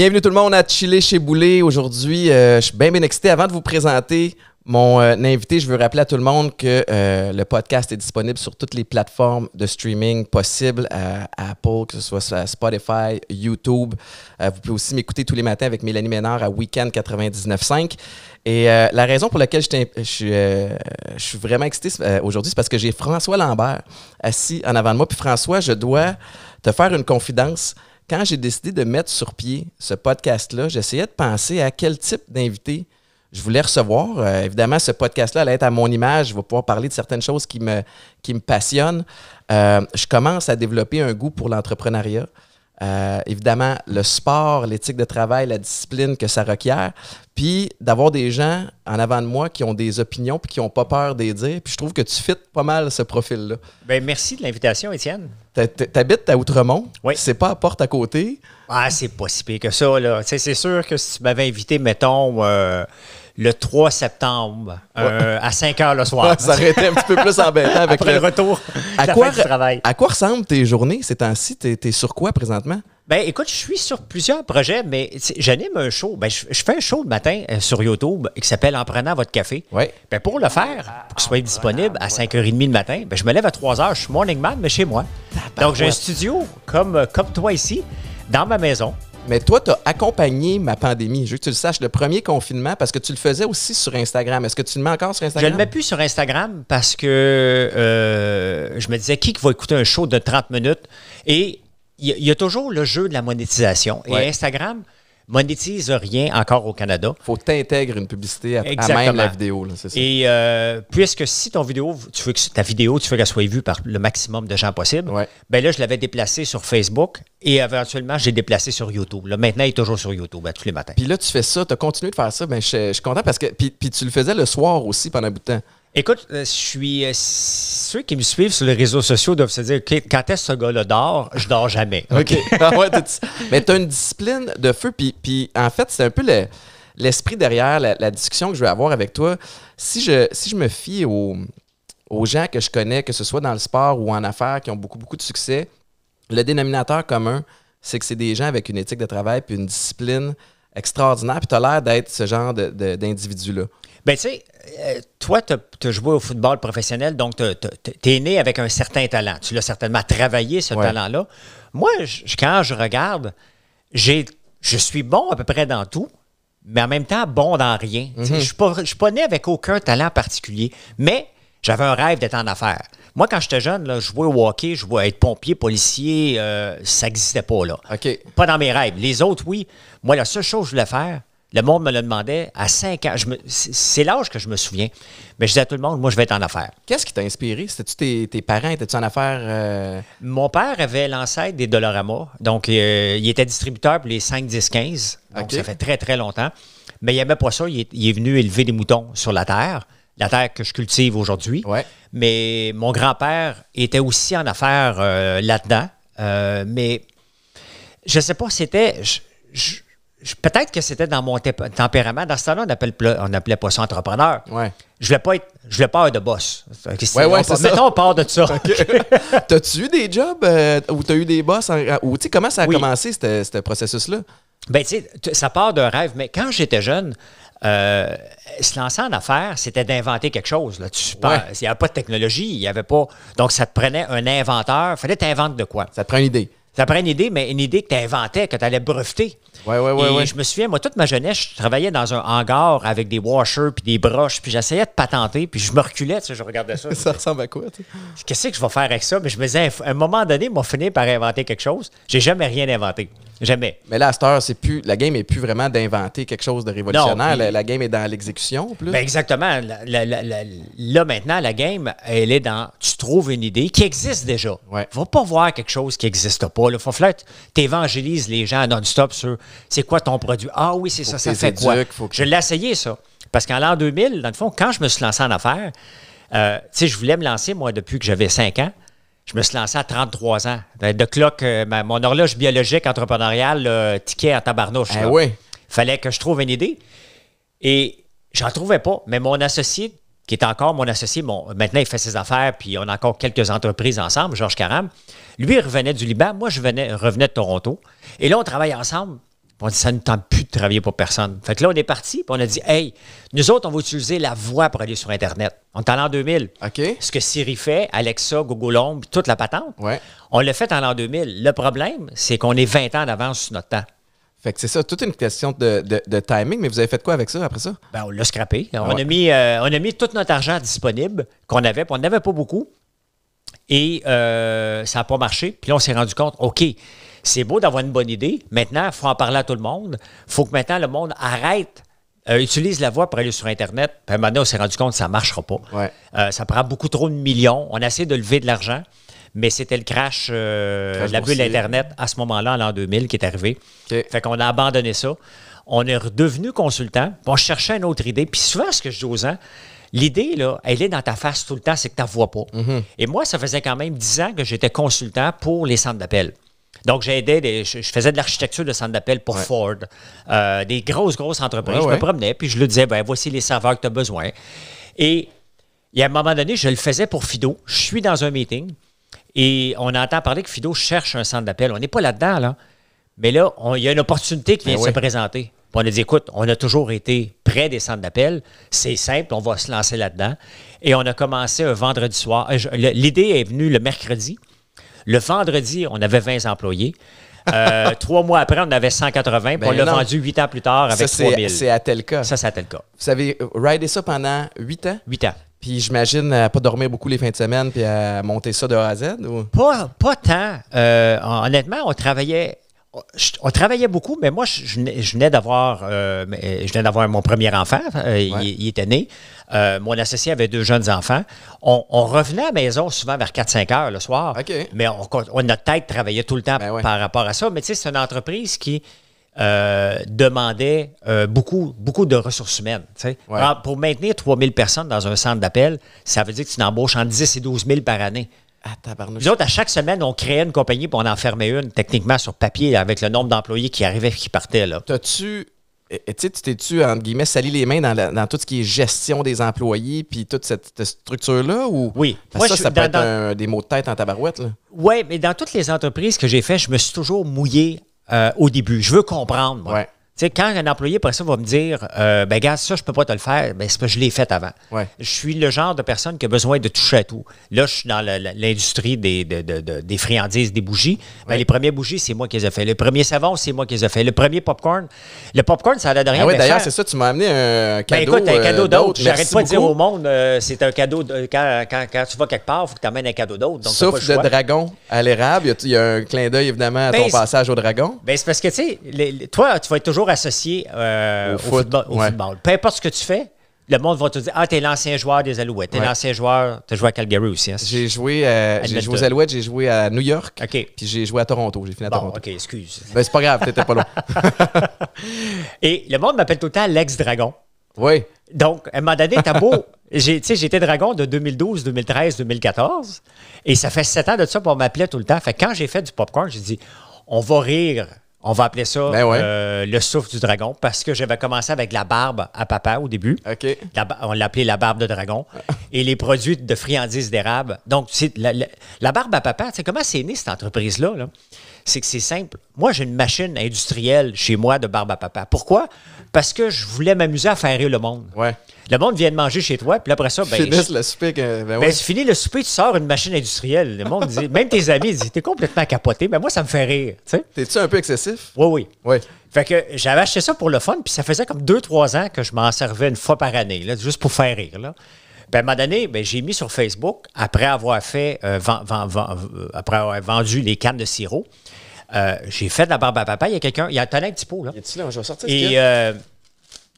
Bienvenue tout le monde à Chiller chez Boulet. Aujourd'hui, euh, je suis bien bien excité. Avant de vous présenter mon euh, invité, je veux rappeler à tout le monde que euh, le podcast est disponible sur toutes les plateformes de streaming possibles, à Apple, que ce soit Spotify, YouTube. vous pouvez aussi m'écouter tous les matins avec Mélanie Ménard à Weekend 99.5. Et la raison pour laquelle je, je suis vraiment excité aujourd'hui, c'est parce que j'ai François Lambert assis en avant de moi. Puis François, je dois te faire une confidence quand j'ai décidé de mettre sur pied ce podcast-là, j'essayais de penser à quel type d'invité je voulais recevoir. Euh, évidemment, ce podcast-là allait être à mon image. Je vais pouvoir parler de certaines choses qui me, passionnent. Euh, je commence à développer un goût pour l'entrepreneuriat. Euh, évidemment, le sport, l'éthique de travail, la discipline que ça requiert, puis d'avoir des gens en avant de moi qui ont des opinions puis qui n'ont pas peur des dire. Puis je trouve que tu fites pas mal ce profil-là. Ben, merci de l'invitation, Étienne. T'habites à Outremont. Oui. C'est pas à porte à côté. Ah, c'est pas si pire que ça, là. c'est sûr que si tu m'avais invité, mettons. Euh, le 3 septembre euh, à 5 heures le soir. ça aurait un petit peu plus embêtant avec Après le, retour. À quoi, du travail. à quoi ressemblent tes journées ces temps-ci? T'es es sur quoi présentement? Ben, écoute, je suis sur plusieurs projets, mais j'anime un show. Ben, je, fais un show le matin euh, sur YouTube qui s'appelle En prenant votre café. Oui. Ben, pour le faire, pour que je soit disponible à 5h30 le matin, ben, je me lève à 3h. Je suis morning man, mais chez moi. Donc, j'ai un studio comme, euh, comme toi ici, dans ma maison. Mais toi, tu as accompagné ma pandémie. Je veux que tu le saches, le premier confinement, parce que tu le faisais aussi sur Instagram. Est-ce que tu le mets encore sur Instagram? Je ne le mets plus sur Instagram parce que euh, je me disais, qui va écouter un show de 30 minutes? Et il y, a toujours le jeu de la monétisation. Et Instagram, monétise rien encore au Canada. faut t'intégrer une publicité à, même la vidéo. Là, Et euh, puisque si ton vidéo, tu veux que ta vidéo, tu veux qu'elle soit vue par le maximum de gens possible, bien ben là, je l'avais déplacé sur Facebook et éventuellement, j'ai déplacé sur YouTube. Là, maintenant, il est toujours sur YouTube ben, tous les matins. Puis là, tu fais ça, tu as continué de faire ça. Ben, je, je suis content parce que. puis tu le faisais le soir aussi pendant un bout de temps. Écoute, euh, je suis euh, ceux qui me suivent sur les réseaux sociaux doivent se dire quand est-ce que ce gars-là dort Je dors jamais. OK. Ah mais tu as une discipline de feu. Puis, en fait, c'est un peu l'esprit derrière la, discussion que je vais avoir avec toi. Si je, si je me fie aux gens que je connais, que ce soit dans le sport ou en affaires, qui ont beaucoup, beaucoup de succès, le dénominateur commun, c'est que c'est des gens avec une éthique de travail puis une discipline extraordinaire. Puis tu as l'air d'être ce genre d'individu-là. Ben, tu sais, euh, toi, tu as, joué au football professionnel, donc tu es né avec un certain talent. Tu l'as certainement travaillé, ce talent-là. Moi, quand je regarde, je suis bon à peu près dans tout, mais en même temps bon dans rien. Mhm. Je ne suis, pas, né avec aucun talent particulier, mais j'avais un rêve d'être en affaires. Moi, quand j'étais jeune, je jouais au hockey, je voulais être pompier, policier, euh, ça n'existait pas là. Ok. Pas dans mes rêves. Les autres, oui. Moi, la seule chose que je voulais faire, le monde me le demandait à 5 ans. C'est l'âge que je me souviens. Mais je disais à tout le monde, moi, je vais être en affaires. Qu'est-ce qui t'a inspiré? C'était-tu tes, parents? Étais-tu en affaires? Euh? Mon père avait l'ancêtre des Doloramas. Donc, euh, il était distributeur pour les 5, 10, 15. Donc, ça fait très, très longtemps. Mais il avait pas ça. Il est, venu élever des moutons sur la terre, la terre que je cultive aujourd'hui. Mais mon grand-père était aussi en affaires euh, là-dedans. mais je ne sais pas, c'était peut-être que c'était dans mon tempérament. Dans ce temps-là, on n'appelait pas ça entrepreneur. Ouais. Je voulais pas être. Je voulais pas être de boss. Ouais, ouais, mettons, on part de ça. T'as-tu eu des jobs euh, où tu as eu des boss? ou tu comment ça a commencé, ce processus-là? Ben, tu sais, ça part d'un rêve. Mais quand j'étais jeune, euh, se lancer en affaires, c'était d'inventer quelque chose. Là. Tu Il n'y avait pas de technologie, il n'y avait pas. Donc, ça te prenait un inventeur. Il fallait t'inventer de quoi. Ça te prend une idée. Ça une idée, mais une idée que tu inventais, que tu allais breveter. Oui, oui, oui. Je me souviens, moi, toute ma jeunesse, je travaillais dans un hangar avec des washers puis des broches, puis j'essayais de patenter, puis je me reculais, tu sais, je regardais ça. ça ressemble à quoi, tu Qu'est-ce que je vais faire avec ça? Mais je me disais, à un moment donné, ils m'ont fini par inventer quelque chose. J'ai jamais rien inventé. Jamais. Mais là, à cette heure, c'est plus, la game n'est plus vraiment d'inventer quelque chose de révolutionnaire. la, game est dans l'exécution. Ben exactement. là, maintenant, la game, elle est dans tu trouves une idée qui existe déjà. Ouais. Va pas voir quelque chose qui n'existe pas. Il Faut que tu évangélises les gens non-stop sur c'est quoi ton produit. Ah oui, c'est ça, ça fait quoi. Je l'ai essayé, ça. Parce qu'en l'an 2000, dans le fond, quand je me suis lancé en affaires, euh, je voulais me lancer, moi, depuis que j'avais 5 ans je me suis lancé à 33 ans. Ben, de clock, euh, mon horloge biologique entrepreneuriale ticket à tabarnouche. Eh oui. Fallait que je trouve une idée. Et j'en trouvais pas. Mais mon associé, qui est encore mon associé, maintenant il fait ses affaires, puis on a encore quelques entreprises ensemble, Georges Caram. Lui, il revenait du Liban. Moi, je venais, revenais de Toronto. Et là, on travaille ensemble on dit, ça ne tente plus de travailler pour personne. Fait que là, on est parti, puis on a dit, hey, nous autres, on va utiliser la voix pour aller sur Internet. On est en l'an 2000. OK. Ce que Siri fait, Alexa, Google Home, toute la patente, on l'a fait en l'an 2000. Le problème, c'est qu'on est 20 ans d'avance sur notre temps. Fait que c'est ça, toute une question de, timing, mais vous avez fait quoi avec ça après ça? Bien, on l'a scrappé. Ah on, a mis, euh, on a mis tout notre argent disponible qu'on avait, puis on n'avait pas beaucoup. Et euh, ça n'a pas marché. Puis là, on s'est rendu compte, OK, c'est beau d'avoir une bonne idée. Maintenant, il faut en parler à tout le monde. Il faut que maintenant le monde arrête euh, utilise la voix pour aller sur Internet. Maintenant, on s'est rendu compte que ça ne marchera pas. Euh, ça prend beaucoup trop de millions. On a essayé de lever de l'argent, mais c'était le crash, euh, la bulle Internet à ce moment-là, en l'an 2000, qui est arrivé. Fait qu'on a abandonné ça. On est redevenu consultant. On cherchait une autre idée. Puis souvent, ce que je dis aux gens, L'idée, là, elle est dans ta face tout le temps, c'est que tu ne vois pas. Mm-hmm. Et moi, ça faisait quand même dix ans que j'étais consultant pour les centres d'appel. Donc, j'aidais, je, faisais de l'architecture de centre d'appel pour Ford, euh, des grosses, grosses entreprises. je me promenais, puis je lui disais, ben voici les serveurs que tu as besoin. Et il y un moment donné, je le faisais pour Fido. Je suis dans un meeting et on entend parler que Fido cherche un centre d'appel. On n'est pas là-dedans, là. Mais là, il y a une opportunité qui ben vient se présenter. on a dit, écoute, on a toujours été près des centres d'appel. C'est simple, on va se lancer là-dedans. Et on a commencé un vendredi soir. Euh, l'idée est venue le mercredi. Le vendredi, on avait 20 employés. Euh, trois mois après, on avait 180, ben on l'a vendu huit ans plus tard avec ça, 3000. C'est à tel cas. Ça, c'est à tel cas. Vous avez ridé ça pendant huit ans? Huit ans. Puis j'imagine euh, pas dormir beaucoup les fins de semaine puis euh, monter ça de A à Z? Pas, tant. honnêtement, on travaillait on travaillait beaucoup, mais moi, je, euh, euh, venais d'avoir mon premier enfant. Euh, il, était né. mon associé avait deux jeunes enfants. On, revenait à la maison souvent vers 4-5 heures le soir. Mais on, on, notre tête travaillait tout le temps ben par rapport à ça. Mais tu sais, c'est une entreprise qui demandait beaucoup, beaucoup de ressources humaines. pour maintenir 3000 personnes dans un centre d'appel, ça veut dire que tu n'embauches en 10 et 12 000 par année. Ah, tabarnouche. Nous à chaque semaine, on créait une compagnie pour on en fermait une, techniquement, sur papier, avec le nombre d'employés qui arrivaient et qui partaient. Là. T'as-tu. Euh, tu tu t'es-tu, entre guillemets, sali les mains dans, tout ce qui est gestion des employés puis toute cette, structure-là? Ou... Oui. ça, ça peut être des mots de tête en tabarouette. Oui, mais dans toutes les entreprises que j'ai faites, je me suis toujours mouillé euh, au début. Je veux comprendre. Moi quand un employé, par ça, va me dire euh, Ben, gars, ça, je peux pas te le faire, mais ben, c'est parce que je l'ai fait avant. Je suis le genre de personne qui a besoin de toucher à tout. Là, je suis dans l'industrie des, des friandises, des bougies. Ben, les premières bougies, c'est moi qui les ai fait. Le premier savon, c'est moi qui les ai fait. Le premier popcorn, le popcorn, ça n'a de rien. Ah oui, d'ailleurs, c'est ça, tu m'as amené un ben, cadeau. Ben, écoute, un euh, cadeau d'autre. J'arrête pas de dire au monde euh, c'est un cadeau. quand, tu vas quelque part, il faut que tu amènes un cadeau d'autre. Sauf le, le, dragon à l'érable. Il y, a un clin d'œil, évidemment, à ton passage au dragon. Ben, c'est parce que, tu sais, toi, tu vas être toujours associé euh, au, football, Peu importe ce que tu fais, le monde va te dire Ah, t'es l'ancien joueur des Alouettes. T'es l'ancien joueur. T'as joué à Calgary aussi. Hein. J'ai joué, euh, joué aux Alouettes, j'ai joué à New York. ok Puis j'ai joué à Toronto. J'ai fini à Toronto. OK, excuse. Ben, c'est pas grave, t'étais pas loin. Et le monde m'appelle tout le temps l'ex-dragon. Oui. Donc, à un moment donné, t'as beau. J'étais dragon de 2012, 2013, 2014. Et ça fait sept ans de ça pour m'appelait tout le temps. Fait quand j'ai fait du popcorn, j'ai dit on va rire on va appeler ça ben euh, le souffle du dragon parce que j'avais commencé avec la barbe à papa au début. OK. on l'appelait la barbe de dragon. et les produits de friandises d'érable. Donc, la, la, barbe à papa, comment c'est né cette entreprise-là? c'est que c'est simple. Moi, j'ai une machine industrielle chez moi de barbe à papa. Pourquoi? Parce que je voulais m'amuser à faire rire le monde. Ouais. Le monde vient de manger chez toi, puis après ça, ben. Finis le souper. ben, ben fini le souper, tu sors une machine industrielle. Le monde dit, même tes amis disent, t'es complètement capoté, mais moi, ça me fait rire. T'es-tu un peu excessif? Oui, oui. Oui. Fait que j'avais acheté ça pour le fun, puis ça faisait comme deux, trois ans que je m'en servais une fois par année, là, juste pour faire rire. Là. à un moment donné, ben, j'ai mis sur Facebook, après avoir fait euh, euh, après avoir vendu les cannes de sirop, euh, j'ai fait de la barbe à papa. Il y a quelqu'un, il y a un petit pot,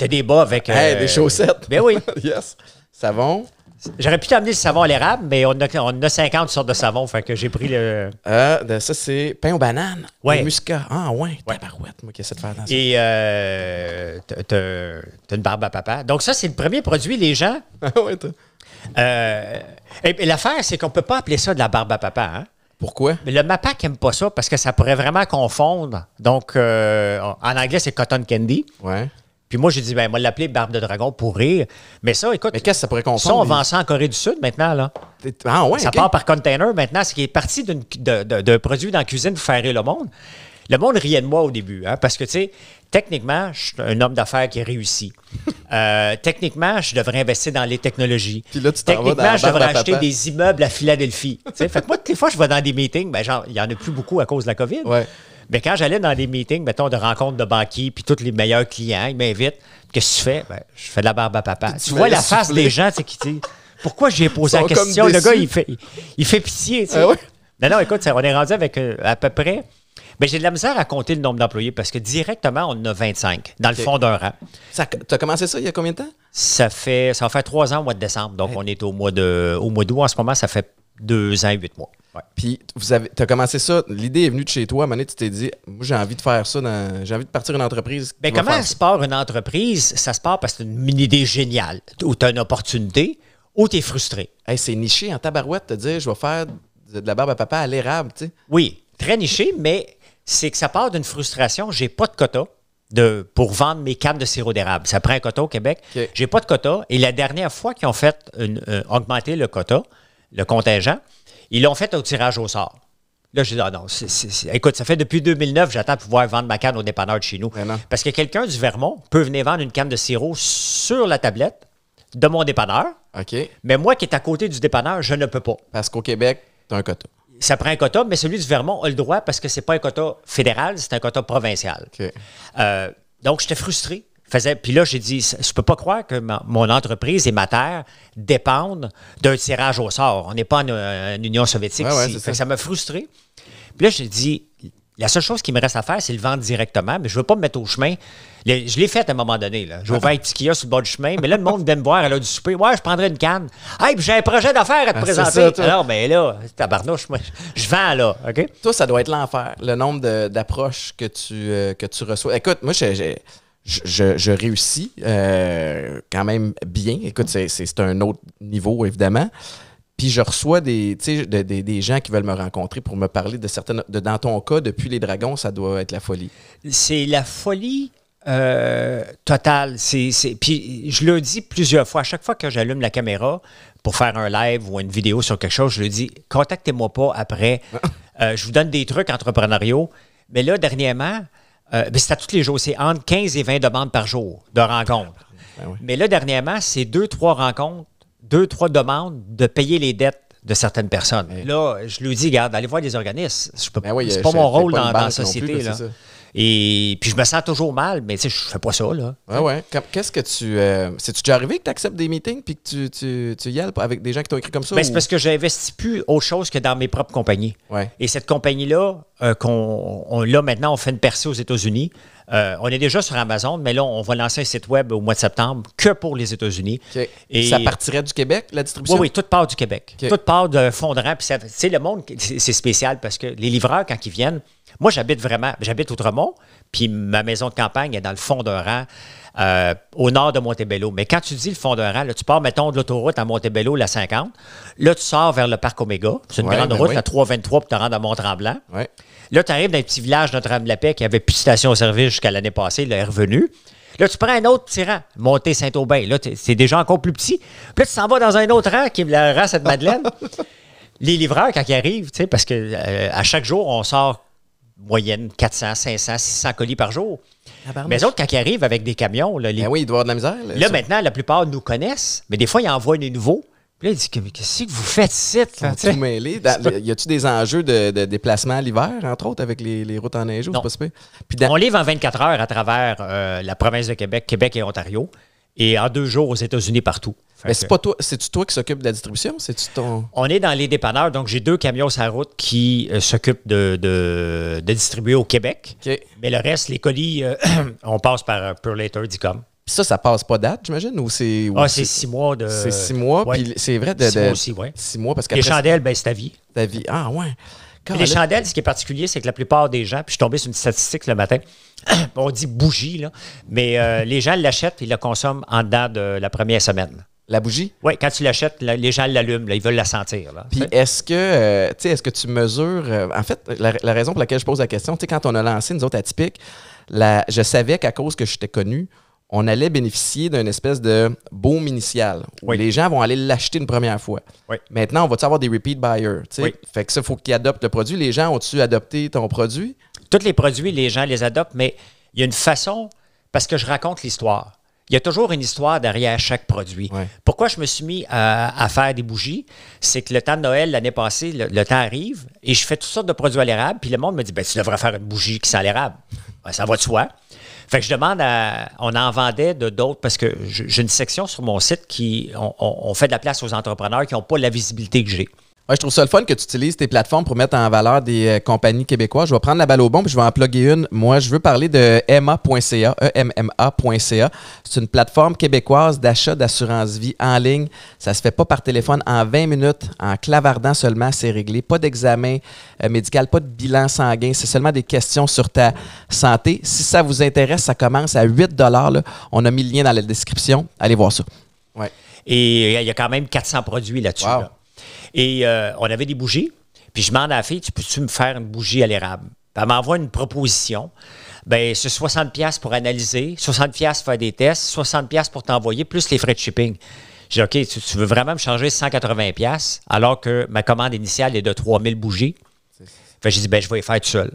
T'as des bas avec. Euh, des chaussettes. Ben oui. yes. Savon. J'aurais pu t'amener le savon à l'érable, mais on a, a 50 sortes de savon, fait que j'ai pris le. Euh, ben, ça, c'est pain aux bananes. Oui. Muscat. Ah, ouais. Tabarouette, moi qui de faire ça. Et euh, t'as une barbe à papa. Donc, ça, c'est le premier produit, les gens. Ah, ouais, euh, et, l'affaire, c'est qu'on peut pas appeler ça de la barbe à papa. Hein. Pourquoi? Mais le MAPAC n'aime pas ça parce que ça pourrait vraiment confondre. Donc, euh, en anglais, c'est cotton candy. Ouais. Puis moi, j'ai dit, ben, moi, l'appeler Barbe de Dragon pour rire. Mais ça, écoute. Mais qu'est-ce ça pourrait comprendre? Ça, on vend en Corée du Sud maintenant, là. Ah, ouais. Ça part par container maintenant. Ce qui est parti d'un produit dans la cuisine pour faire rire le monde. Le monde riait de moi au début, hein, parce que, tu sais, techniquement, je suis un homme d'affaires qui réussit. Euh, techniquement, je devrais investir dans les technologies. Puis là, tu techniquement, je devrais acheter des immeubles à Philadelphie. fait que moi, toutes les fois, je vais dans des meetings, ben, genre, il n'y en a plus beaucoup à cause de la COVID. Ouais. Mais ben, quand j'allais dans des meetings, mettons, de rencontres de banquiers, puis tous les meilleurs clients, ils m'invitent. Qu'est-ce que tu fais? Ben, je fais de la barbe à papa. Tu, vois la face des gens, tu qui disent Pourquoi j'ai posé la question? Le gars, il fait, il fait pitié, tu ah Non, écoute, on est rendu avec euh, à peu près. Mais ben, j'ai de la misère à compter le nombre d'employés parce que directement, on en a 25 dans le fond d'un rang. Tu as commencé ça il y a combien de temps? Ça fait ça fait trois ans au mois de décembre. Donc, on est au mois de au mois d'août. En ce moment, ça fait deux ans et huit mois. Puis, tu as commencé ça, l'idée est venue de chez toi, Mané, tu t'es dit, moi j'ai envie de faire ça, j'ai envie de partir une entreprise. Mais ben, comment se part une entreprise? Ça se part parce que c'est une idée géniale, ou tu as une opportunité, ou tu es frustré. c'est niché en tabarouette de dire, je vais faire de la barbe à papa à l'érable, tu sais. Oui, très niché, mais c'est que ça part d'une frustration, j'ai pas de quota. De, pour vendre mes cannes de sirop d'érable. Ça prend un quota au Québec. J'ai pas de quota. Et la dernière fois qu'ils ont fait euh, augmenter le quota, le contingent, ils l'ont fait au tirage au sort. Là, je dis « ah non, écoute, ça fait depuis 2009, j'attends pouvoir vendre ma canne au dépanneur de chez nous. Ben parce que quelqu'un du Vermont peut venir vendre une canne de sirop sur la tablette de mon dépanneur. OK. Mais moi qui est à côté du dépanneur, je ne peux pas. Parce qu'au Québec, tu as un quota. Ça prend un quota, mais celui du Vermont a le droit parce que c'est pas un quota fédéral, c'est un quota provincial. Ok. Euh, donc, j'étais frustré. Puis là, j'ai dit, je peux pas croire que mon entreprise et ma terre dépendent d'un tirage au sort. On n'est pas en euh, Union soviétique ça m'a frustré. Puis là, j'ai dit, la seule chose qui me reste à faire, c'est le vendre directement, mais je ne veux pas me mettre au chemin. je l'ai fait à un moment donné. J'ai ouvert un petit a sur le bord du chemin, mais là, le monde vient me voir, elle a du souper. Ouais, je prendrais une canne. Hey, j'ai un projet d'affaires à te ah, présenter. Alors, ben là, tabarnouche, moi, je vends là. Toi, ça doit être l'enfer, le nombre d'approches que, tu euh, que tu reçois. Écoute, moi, j'ai je, réussis euh, quand même bien. Écoute, c'est un autre niveau, évidemment. Puis je reçois des, des, gens qui veulent me rencontrer pour me parler de certaines. De, dans ton cas, depuis les dragons, ça doit être la folie. C'est la folie euh, totale. puis je le dis plusieurs fois. À chaque fois que j'allume la caméra pour faire un live ou une vidéo sur quelque chose, je le dis contactez-moi pas après. Euh, je vous donne des trucs entrepreneuriaux. Mais là, dernièrement, euh, c'est à tous les jours. C'est entre 15 et 20 demandes par jour de rencontres. Ben mais là, dernièrement, c'est deux, trois rencontres, deux, trois demandes de payer les dettes de certaines personnes. Là, je lui dis, regarde, allez voir les organismes. Je n'est ben euh, pas mon rôle dans, la société. Et puis je me sens toujours mal, mais tu sais, je fais pas ça, là. Ouais, ouais. Qu'est-ce que tu. Euh, c'est-tu déjà arrivé que tu acceptes des meetings puis que tu, tu, y avec des gens qui t'ont écrit comme ça? Ben, C'est parce que n'investis plus autre chose que dans mes propres compagnies. Ouais. Et cette compagnie-là, euh, qu'on là maintenant, on fait une percée aux États-Unis. Euh, on est déjà sur Amazon, mais là, on va lancer un site web au mois de septembre que pour les États-Unis. Et ça partirait du Québec, la distribution? Oui, oui, toute part du Québec. Toute part de de Puis, tu sais, le monde, c'est spécial parce que les livreurs, quand ils viennent, moi, j'habite vraiment, j'habite Outremont, puis ma maison de campagne est dans le fond d'un rang. Euh, au nord de Montebello. Mais quand tu dis le fond d'un rang, là, tu pars, mettons, de l'autoroute à Montebello, la 50. Là, tu sors vers le parc Omega. C'est une grande ben route, la 323, pour te rentres à Mont-Tremblant. Là, tu arrives dans un petit village Notre-Dame-la-Paix qui avait plus de station-service au jusqu'à l'année passée, là, est revenu. Là, tu prends un autre petit rang, monté Saint-Aubin. Là, c'est déjà encore plus petit. Puis là, tu s'en vas dans un autre rang qui est le rang Sainte-Madeleine. Les livreurs, quand ils arrivent, parce que euh, à chaque jour, on sort moyenne 400, 500, 600 colis par jour. mais les autres, quand ils arrivent avec des camions. Là, ben oui, ils de la misère. Là, maintenant, la plupart nous connaissent, mais des fois, ils envoient des nouveaux. Puis là, ils disent mais Qu'est-ce que vous faites ici Tout y a t il des enjeux de, déplacement à l'hiver, entre autres, avec les, les routes en neige ou pas Puis On livre en 24 heures à travers euh, la province de Québec, Québec et Ontario, et en deux jours aux États-Unis partout. Mais c'est pas toi, c'est-tu toi qui s'occupe de la distribution? C'est-tu On est dans les dépanneurs, donc j'ai deux camions sur la route qui euh, s'occupent de, distribuer au Québec. Mais le reste, les colis, euh, on passe par euh, Dicom. Puis ça, ça passe pas date, j'imagine? Ou c'est. Ah, c'est six mois de. C'est six mois, puis c'est vrai de. Six mois aussi, oui. mois parce Les chandelles, ben c'est ta vie. Ta vie. Ah ouais. les chandelles, ce qui est particulier, c'est que la plupart des gens, puis je suis tombé sur une statistique le matin, on dit bougie, là, mais les gens l'achètent et la consomment en date de la première semaine. La bougie? Oui, quand tu l'achètes, les gens l'allument, ils veulent la sentir. Puis est-ce que, euh, est-ce que tu mesures. Euh, en fait, la, raison pour laquelle je pose la question, quand on a lancé nous autres atypiques, je savais qu'à cause que j'étais connu, on allait bénéficier d'une espèce de boom initial. Où Les gens vont aller l'acheter une première fois. Maintenant, on va avoir des repeat buyers. Fait que ça, il faut qu'ils adoptent le produit. Les gens ont-tu adopté ton produit? Tous les produits, les gens les adoptent, mais il y a une façon, parce que je raconte l'histoire il y a toujours une histoire derrière chaque produit. Pourquoi je me suis mis à, faire des bougies? C'est que le temps de Noël, l'année passée, le, temps arrive et je fais toutes sortes de produits à l'érable. Puis le monde me dit, ben, tu devrais faire une bougie qui sent l'érable. Ben, ça va de soi. Fait que je demande à. On en vendait de d'autres parce que j'ai une section sur mon site qui. on, fait de la place aux entrepreneurs qui n'ont pas la visibilité que j'ai je trouve ça le fun que tu utilises tes plateformes pour mettre en valeur des euh, compagnies québécoises. Je vais prendre la balle au bon puis je vais en plugger une. Moi, je veux parler de emma.ca, emma.ca. C'est une plateforme québécoise d'achat d'assurance vie en ligne. Ça se fait pas par téléphone en 20 minutes, en clavardant seulement, c'est réglé. Pas d'examen euh, médical, pas de bilan sanguin, c'est seulement des questions sur ta santé. Si ça vous intéresse, ça commence à 8 On a mis le lien dans la description. Allez voir ça. Ouais. Et euh, il y a quand même 400 produits là-dessus. Et euh, on avait des bougies. Puis je demande à la fille, tu peux-tu me faire une bougie à l'érable? Elle m'envoie une proposition. Ben, c'est 60$ pour analyser, 60$ pour faire des tests, 60$ pour t'envoyer, plus les frais de shipping. J'ai OK, tu, veux vraiment me changer 180$ alors que ma commande initiale est de 3000 bougies? Fait j'ai dit, ben, je vais les faire tout seul.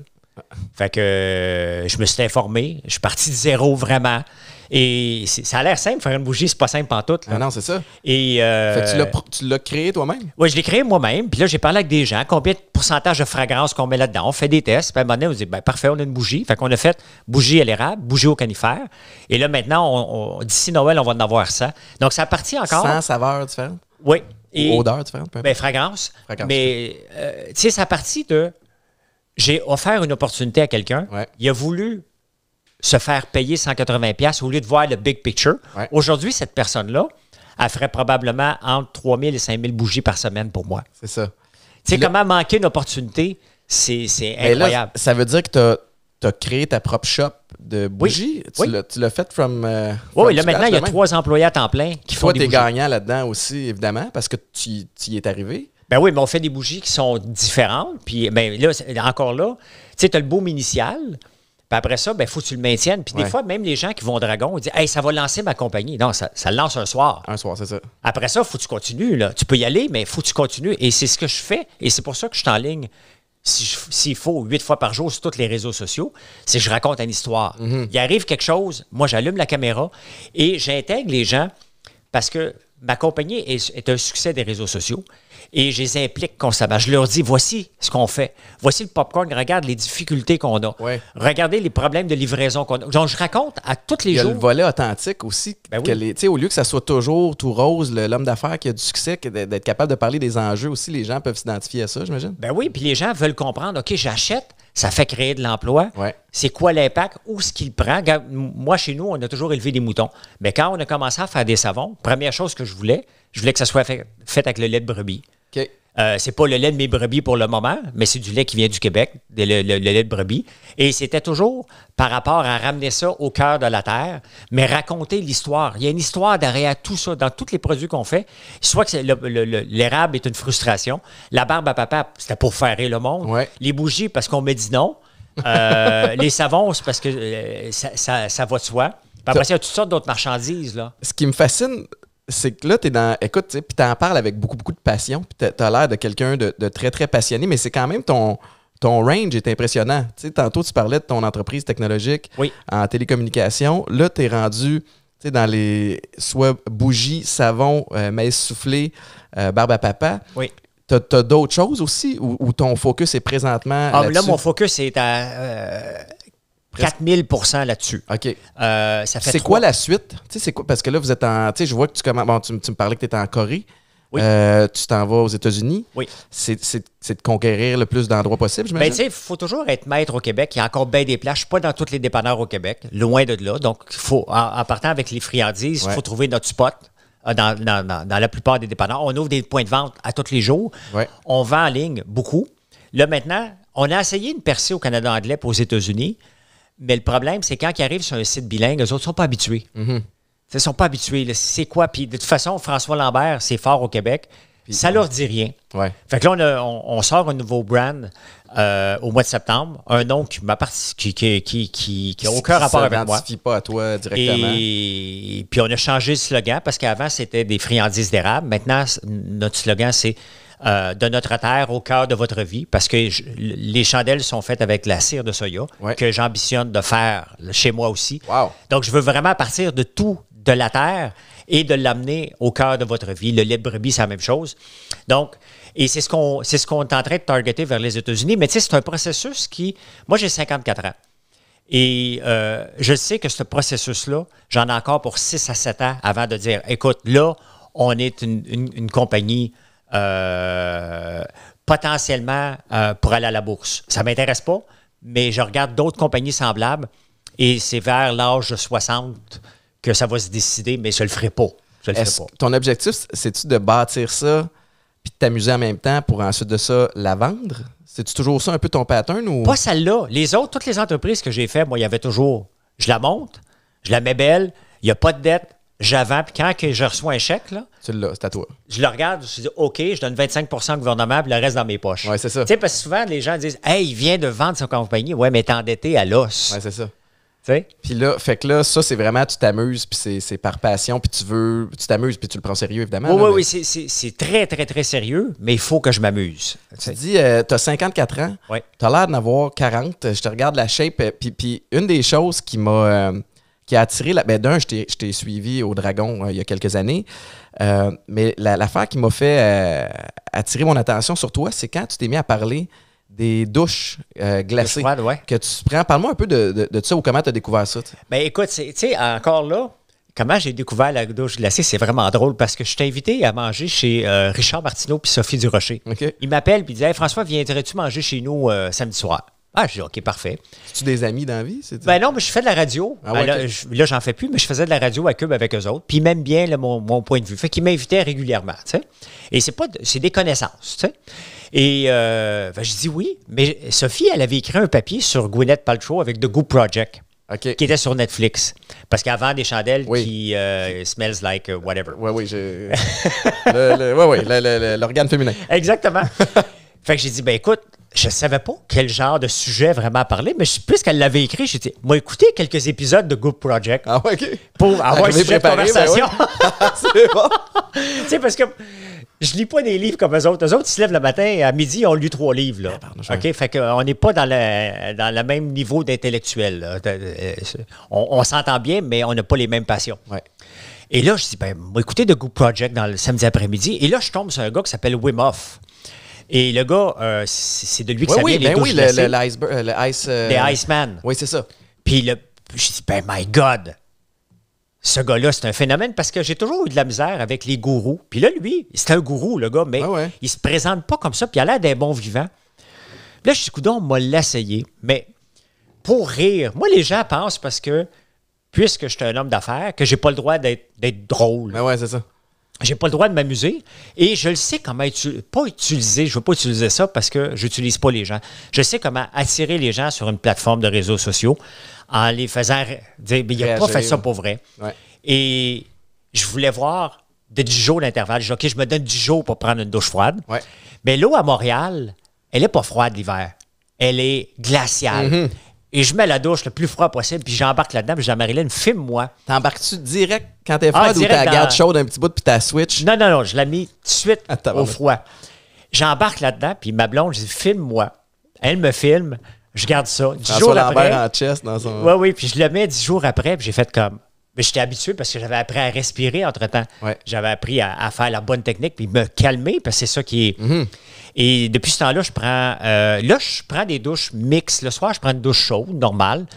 Fait que euh, je me suis informé, je suis parti de zéro vraiment. Et ça a l'air simple, faire une bougie, c'est pas simple en tout. Ah non, c'est ça. Et, euh, fait tu l'as créé toi-même? Oui, je l'ai créé moi-même. Puis là, j'ai parlé avec des gens, combien de pourcentage de fragrance qu'on met là-dedans. On fait des tests. Puis à un moment donné, on dit, ben, parfait, on a une bougie. Fait qu'on a fait bougie à l'érable, bougie au canifère. Et là, maintenant, d'ici Noël, on va en avoir ça. Donc, ça a parti encore. 100 saveurs différentes? Oui. Et, Ou odeurs Ben, fragrance. fragrance. Mais, euh, tu sais, ça a parti de j'ai offert une opportunité à quelqu'un. Il a voulu se faire payer 180$ au lieu de voir le big picture. Aujourd'hui, cette personne-là, elle ferait probablement entre 3000 et 5000 bougies par semaine pour moi. C'est ça. Tu sais, comment manquer une opportunité, c'est incroyable. ça veut dire que tu as, créé ta propre shop de bougies. Tu l'as fait from. Euh, oui, là maintenant, il y a trois employés à temps plein qui faut font des gagnants là-dedans aussi, évidemment, parce que tu, y es arrivé. Ben oui, mais on fait des bougies qui sont différentes. Puis ben, là, encore là, tu sais, tu as le boom initial puis après ça, il ben, faut que tu le maintiennes. Puis des fois, même les gens qui vont au dragon, ils disent Hey, ça va lancer ma compagnie. Non, ça, ça lance un soir. Un soir, c'est ça. Après ça, il faut que tu continues. Là. Tu peux y aller, mais il faut que tu continues. Et c'est ce que je fais. Et c'est pour ça que je suis en ligne s'il faut, huit fois par jour sur tous les réseaux sociaux, c'est je raconte une histoire. Mhm. Il arrive quelque chose, moi j'allume la caméra et j'intègre les gens parce que ma compagnie est, un succès des réseaux sociaux et je les implique constamment. Je leur dis voici ce qu'on fait. Voici le popcorn. Regarde les difficultés qu'on a. Regardez les problèmes de livraison qu'on a. Donc, je raconte à toutes les Il y A le volet authentique aussi. Ben que au lieu que ça soit toujours tout rose, l'homme d'affaires qui a du succès, d'être capable de parler des enjeux aussi, les gens peuvent s'identifier à ça, j'imagine. Ben oui, puis les gens veulent comprendre OK, j'achète, ça fait créer de l'emploi. C'est quoi l'impact? Où ce qu'il prend? Moi, chez nous, on a toujours élevé des moutons. Mais quand on a commencé à faire des savons, première chose que je voulais, je voulais que ça soit fait avec le lait de brebis. Euh, c'est pas le lait de mes brebis pour le moment, mais c'est du lait qui vient du Québec, le, lait de brebis. Et c'était toujours par rapport à ramener ça au cœur de la terre, mais raconter l'histoire. Il y a une histoire derrière tout ça, dans tous les produits qu'on fait. Soit que l'érable est une frustration, la barbe à papa, c'était pour ferrer le monde, les bougies, parce qu'on me dit non, euh, les savons, c'est parce que euh, ça, va de soi. après, il y a toutes sortes d'autres marchandises. Ce qui me fascine c'est que là, tu es dans. Écoute, tu en parles avec beaucoup, beaucoup de passion. tu as, l'air de quelqu'un de, très, très passionné, mais c'est quand même ton. Ton range est impressionnant. tantôt, tu parlais de ton entreprise technologique en télécommunication. Là, tu es rendu dans les soit bougies, savon, euh, maïs soufflé, euh, barbe à papa. Oui. Tu as, d'autres choses aussi où, ton focus est présentement. Ah, là, là, mon focus est à. Euh, 4000 là-dessus. OK. Euh, c'est quoi la suite? C'est quoi? Parce que là, vous êtes en. Je vois que tu, commences, bon, tu, me parlais que tu étais en Corée. Oui. Euh, tu t'en vas aux États-Unis. Oui. C'est, de conquérir le plus d'endroits possible, ben, tu sais, il faut toujours être maître au Québec. Il y a encore bien des plages. Je suis pas dans tous les dépanneurs au Québec, loin de là. Donc, faut, en, partant avec les friandises, il faut trouver notre spot. Euh, dans, la plupart des dépanneurs. On ouvre des points de vente à tous les jours. On vend en ligne beaucoup. Là, maintenant, on a essayé une percée au Canada anglais pour aux États-Unis. Mais le problème, c'est quand ils arrivent sur un site bilingue, eux autres ne sont pas habitués. Mhm. Ils ne sont pas habitués. C'est quoi? Puis de toute façon, François Lambert, c'est fort au Québec. Ça ça leur dit rien. Fait que là, on, sort un nouveau brand euh, au mois de septembre, un nom qui n'a qui, qui, qui, qui a aucun rapport avec moi. Ça ne pas à toi directement. Et, puis on a changé le slogan parce qu'avant, c'était des friandises d'érable. Maintenant, notre slogan, c'est euh, de notre terre au cœur de votre vie, parce que les chandelles sont faites avec la cire de soya, que j'ambitionne de faire chez moi aussi. Donc, je veux vraiment partir de tout de la terre et de l'amener au cœur de votre vie. Le lait brebis, c'est la même chose. Donc, et c'est ce qu'on c'est ce qu'on est en train de targeter vers les États-Unis. Mais tu sais, c'est un processus qui. Moi, j'ai 54 ans. Et euh, je sais que ce processus-là, j'en ai encore pour 6 à 7 ans avant de dire écoute, là, on est une, une compagnie euh, potentiellement euh, pour aller à la bourse. Ça ne m'intéresse pas, mais je regarde d'autres compagnies semblables et c'est vers l'âge de 60 que ça va se décider, mais je ne le ferai pas. Ton objectif, c'est-tu de bâtir ça puis de t'amuser en même temps pour ensuite de ça la vendre? C'est-tu toujours ça un peu ton pattern? Ou... Pas celle-là. Les autres, toutes les entreprises que j'ai faites, moi, il y avait toujours, je la monte, je la mets belle, il n'y a pas de dette, j'avance, puis quand que je reçois un chèque, là, tu là, c'est à toi. Je le regarde, je me dis, OK, je donne 25 au gouvernement, puis le reste dans mes poches. Oui, c'est ça. Tu sais, parce que souvent, les gens disent, Hey, il vient de vendre sa compagnie. Ouais, mais t'es endetté à l'os. Oui, c'est ça. Puis là, fait que là, ça, c'est vraiment, tu t'amuses, puis c'est par passion, puis tu veux, tu t'amuses, puis tu le prends sérieux, évidemment. Oui, oui, oui, c'est très, très, très sérieux, mais il faut que je m'amuse. Tu dis, euh, t'as tu as 54 ans, ouais. tu l'air d'en avoir 40, je te regarde la shape, euh, puis une des choses qui m'a. Euh, qui a attiré la. Ben, d'un, je t'ai suivi au Dragon euh, il y a quelques années. Euh, mais l'affaire qui m'a fait euh, attirer mon attention sur toi, c'est quand tu t'es mis à parler des douches glacées que tu prends. Parle-moi un peu de, ça ou comment tu as découvert ça. Ben, écoute, tu sais, encore là, comment j'ai découvert la douche glacée, c'est vraiment drôle parce que je t'ai invité à manger chez Richard Martineau puis Sophie Durocher. Okay. Il m'appelle puis il dit François, viendrais-tu manger chez nous samedi soir? Ah, je OK, parfait. Tu tu des amis dans la vie? Ben non, mais je fais de la radio. Ah ben là, j'en fais plus, mais je faisais de la radio à Cube avec eux autres. Puis ils m'aiment bien mon, point de vue. Fait qu'ils m'invitaient régulièrement, tu sais. Et c'est pas... c'est des connaissances, tu sais. Et euh, ben, je dis oui. Mais Sophie, elle avait écrit un papier sur Gwyneth Paltrow avec The Goo Project. qui était sur Netflix. Parce qu'avant, des chandelles qui euh, smells like euh, whatever. Oui, oui, l'organe féminin. Exactement. Fait que j'ai dit, ben écoute, je savais pas quel genre de sujet vraiment parler, mais puisqu'elle l'avait écrit, j'ai dit, moi, écouté quelques épisodes de Good Project ah, pour avoir un sujet de ben conversation. C'est tu sais, parce que je lis pas des livres comme eux autres. Eux autres, ils se lèvent le matin, et à midi, on lit trois livres. Là. Ah, fait qu'on euh, n'est pas dans le, dans le même niveau d'intellectuel. Euh, on, s'entend bien, mais on n'a pas les mêmes passions. Et là, je dis, ben, écoutez de Good Project dans le samedi après-midi. Et là, je tombe sur un gars qui s'appelle Wim Hof. Et le gars, euh, c'est de lui que ça vient. Ben oui, le, euh, ice, euh, Iceman. Oui, c'est ça. Puis le, je dis, ben my God, ce gars-là, c'est un phénomène parce que j'ai toujours eu de la misère avec les gourous. Puis là, lui, c'est un gourou, le gars, mais il se présente pas comme ça, puis il a l'air d'un bon vivant. Puis là, je suis coudon, on m'a l'essayé. Mais pour rire, moi, les gens pensent parce que, puisque je suis un homme d'affaires, que j'ai pas le droit d'être drôle. Ben ouais, c'est ça. J'ai pas le droit de m'amuser et je le sais comment pas utiliser, je veux pas utiliser ça parce que j'utilise pas les gens. Je sais comment attirer les gens sur une plateforme de réseaux sociaux en les faisant dire mais il a pas fait ça pour vrai. Et je voulais voir de 10 jours l'intervalle. Je dis, OK, je me donne 10 jours pour prendre une douche froide. Mais l'eau à Montréal, elle est pas froide l'hiver. Elle est glaciale. Mm-hmm et je mets la douche le plus froid possible, puis j'embarque là-dedans, puis je dis à Marilyn, filme-moi. T'embarques-tu direct quand t'es ah, froide ou t'as la garde chaude un petit bout, puis t'as switch? Non, non, non, je la mis tout de suite ah, au froid. J'embarque là-dedans, puis ma blonde, je dis, filme-moi. Elle me filme, je garde ça. Dix jours après, en chest Oui, oui, puis je le mets dix jours après, puis j'ai fait comme, mais j'étais habitué parce que j'avais appris à respirer entre-temps. J'avais appris à, faire la bonne technique puis me calmer parce que c'est ça qui est. Mhm. Et depuis ce temps-là, je prends euh, là, je prends des douches mixtes. Le soir, je prends une douche chaude, normale.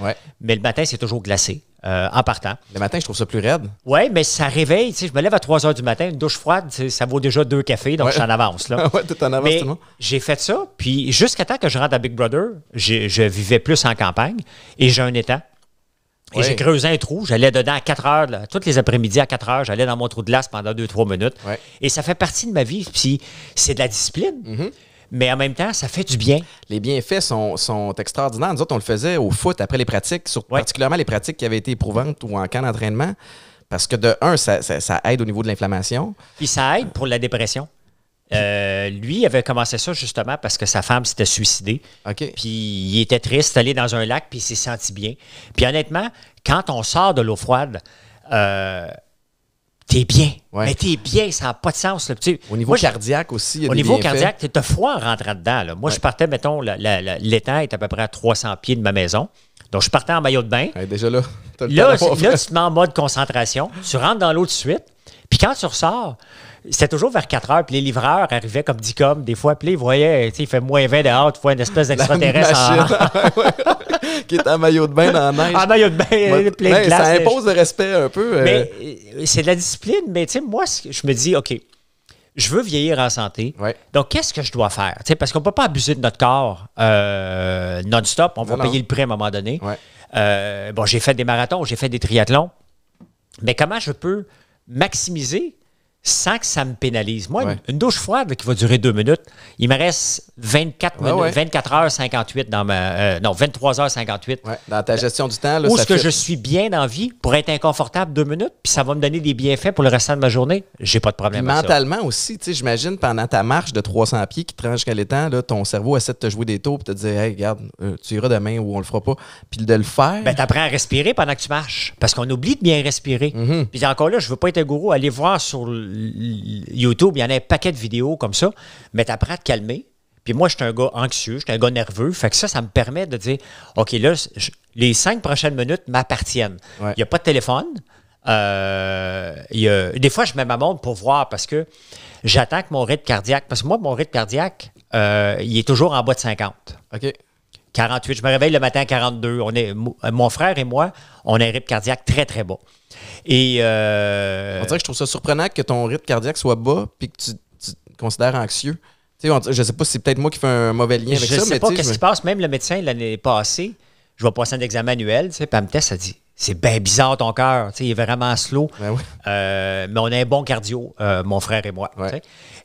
Mais le matin, c'est toujours glacé. Euh, en partant. Le matin, je trouve ça plus raide. Oui, mais ça réveille. Je me lève à 3 heures du matin, une douche froide, ça vaut déjà deux cafés, donc j'en avance. Là. tout en avance, J'ai fait ça, puis jusqu'à temps que je rentre à Big Brother, je vivais plus en campagne et j'ai un état. Et j'ai creusé un trou, j'allais dedans à 4 heures, tous toutes les après-midi à 4 heures, j'allais dans mon trou de glace pendant 2-3 minutes. Et ça fait partie de ma vie. Puis c'est de la discipline. Mm-hmm. mais en même temps, ça fait du bien. Les bienfaits sont, extraordinaires. Nous autres, on le faisait au foot après les pratiques, particulièrement les pratiques qui avaient été éprouvantes ou en camp d'entraînement. Parce que de un, ça, ça, aide au niveau de l'inflammation. Puis ça aide pour la dépression. Euh, lui, il avait commencé ça justement parce que sa femme s'était suicidée. Puis il était triste, allé dans un lac, puis il s'est senti bien. Puis honnêtement, quand on sort de l'eau froide, euh, t'es bien. Mais t'es bien, ça n'a pas de sens. le petit. au niveau cardiaque aussi, Au niveau cardiaque, t'as froid en rentrant dedans. Moi, je partais, mettons, l'étang est à peu près à 300 pieds de ma maison. Donc, je partais en maillot de bain. déjà là, là, là, tu te mets en mode concentration. Tu rentres dans l'eau tout de suite. Puis quand tu ressors, c'était toujours vers 4 heures. Puis les livreurs arrivaient comme comme, des fois. Puis ils voyaient, il fait moins 20 dehors, tu vois une espèce d'extraterrestre. En... qui est en maillot de bain dans la neige. En maillot de bain, plein ben, Ça impose le respect un peu. Euh. Mais euh, c'est de la discipline. Mais tu sais, moi, je me dis, OK, je veux vieillir en santé. Donc, qu'est-ce que je dois faire? parce qu'on ne peut pas abuser de notre corps euh, non-stop. On va payer le prix à un moment donné. bon, j'ai fait des marathons, j'ai fait des triathlons. Mais comment je peux maximiser sans que ça me pénalise. Moi, une, douche froide qui va durer deux minutes, il me reste 24 minutes, 24 heures 58 dans ma. Euh, non, 23 heures 58. dans ta gestion du temps. Là, où est-ce que je suis bien dans vie pour être inconfortable deux minutes, puis ça va me donner des bienfaits pour le restant de ma journée? J'ai pas de problème avec Mentalement aussi, tu sais, j'imagine pendant ta marche de 300 pieds qui te rend jusqu'à l'étang, là, ton cerveau essaie de te jouer des tours et te dire, hey, regarde, euh, tu iras demain ou on le fera pas. Puis de le faire. Ben, apprends à respirer pendant que tu marches. Parce qu'on oublie de bien respirer. Mhm. Puis encore là, je veux pas être un gourou, aller voir sur le YouTube, il y en a un paquet de vidéos comme ça, mais tu apprends à te calmer. Puis moi, je suis un gars anxieux, je suis un gars nerveux. Fait que ça, ça me permet de dire OK, là, les cinq prochaines minutes m'appartiennent. Il n'y a pas de téléphone. Euh, des fois, je mets ma montre pour voir parce que j'attends que mon rythme cardiaque. Parce que moi, mon rythme cardiaque, euh, il est toujours en bas de 50. OK. 48. Je me réveille le matin à 42. On est, euh, mon frère et moi, on a un rythme cardiaque très, très bas. Et. Euh, on dirait que je trouve ça surprenant que ton rythme cardiaque soit bas puis que tu, te considères anxieux. Je ne je sais pas si c'est peut-être moi qui fais un mauvais lien avec ça, sais mais. Je sais pas ce qui se passe. Même le médecin, l'année passée, je vais passer un examen annuel, tu puis elle me teste, dit c'est bien bizarre ton cœur, il est vraiment slow. Ben euh, mais on a un bon cardio, mon frère et moi.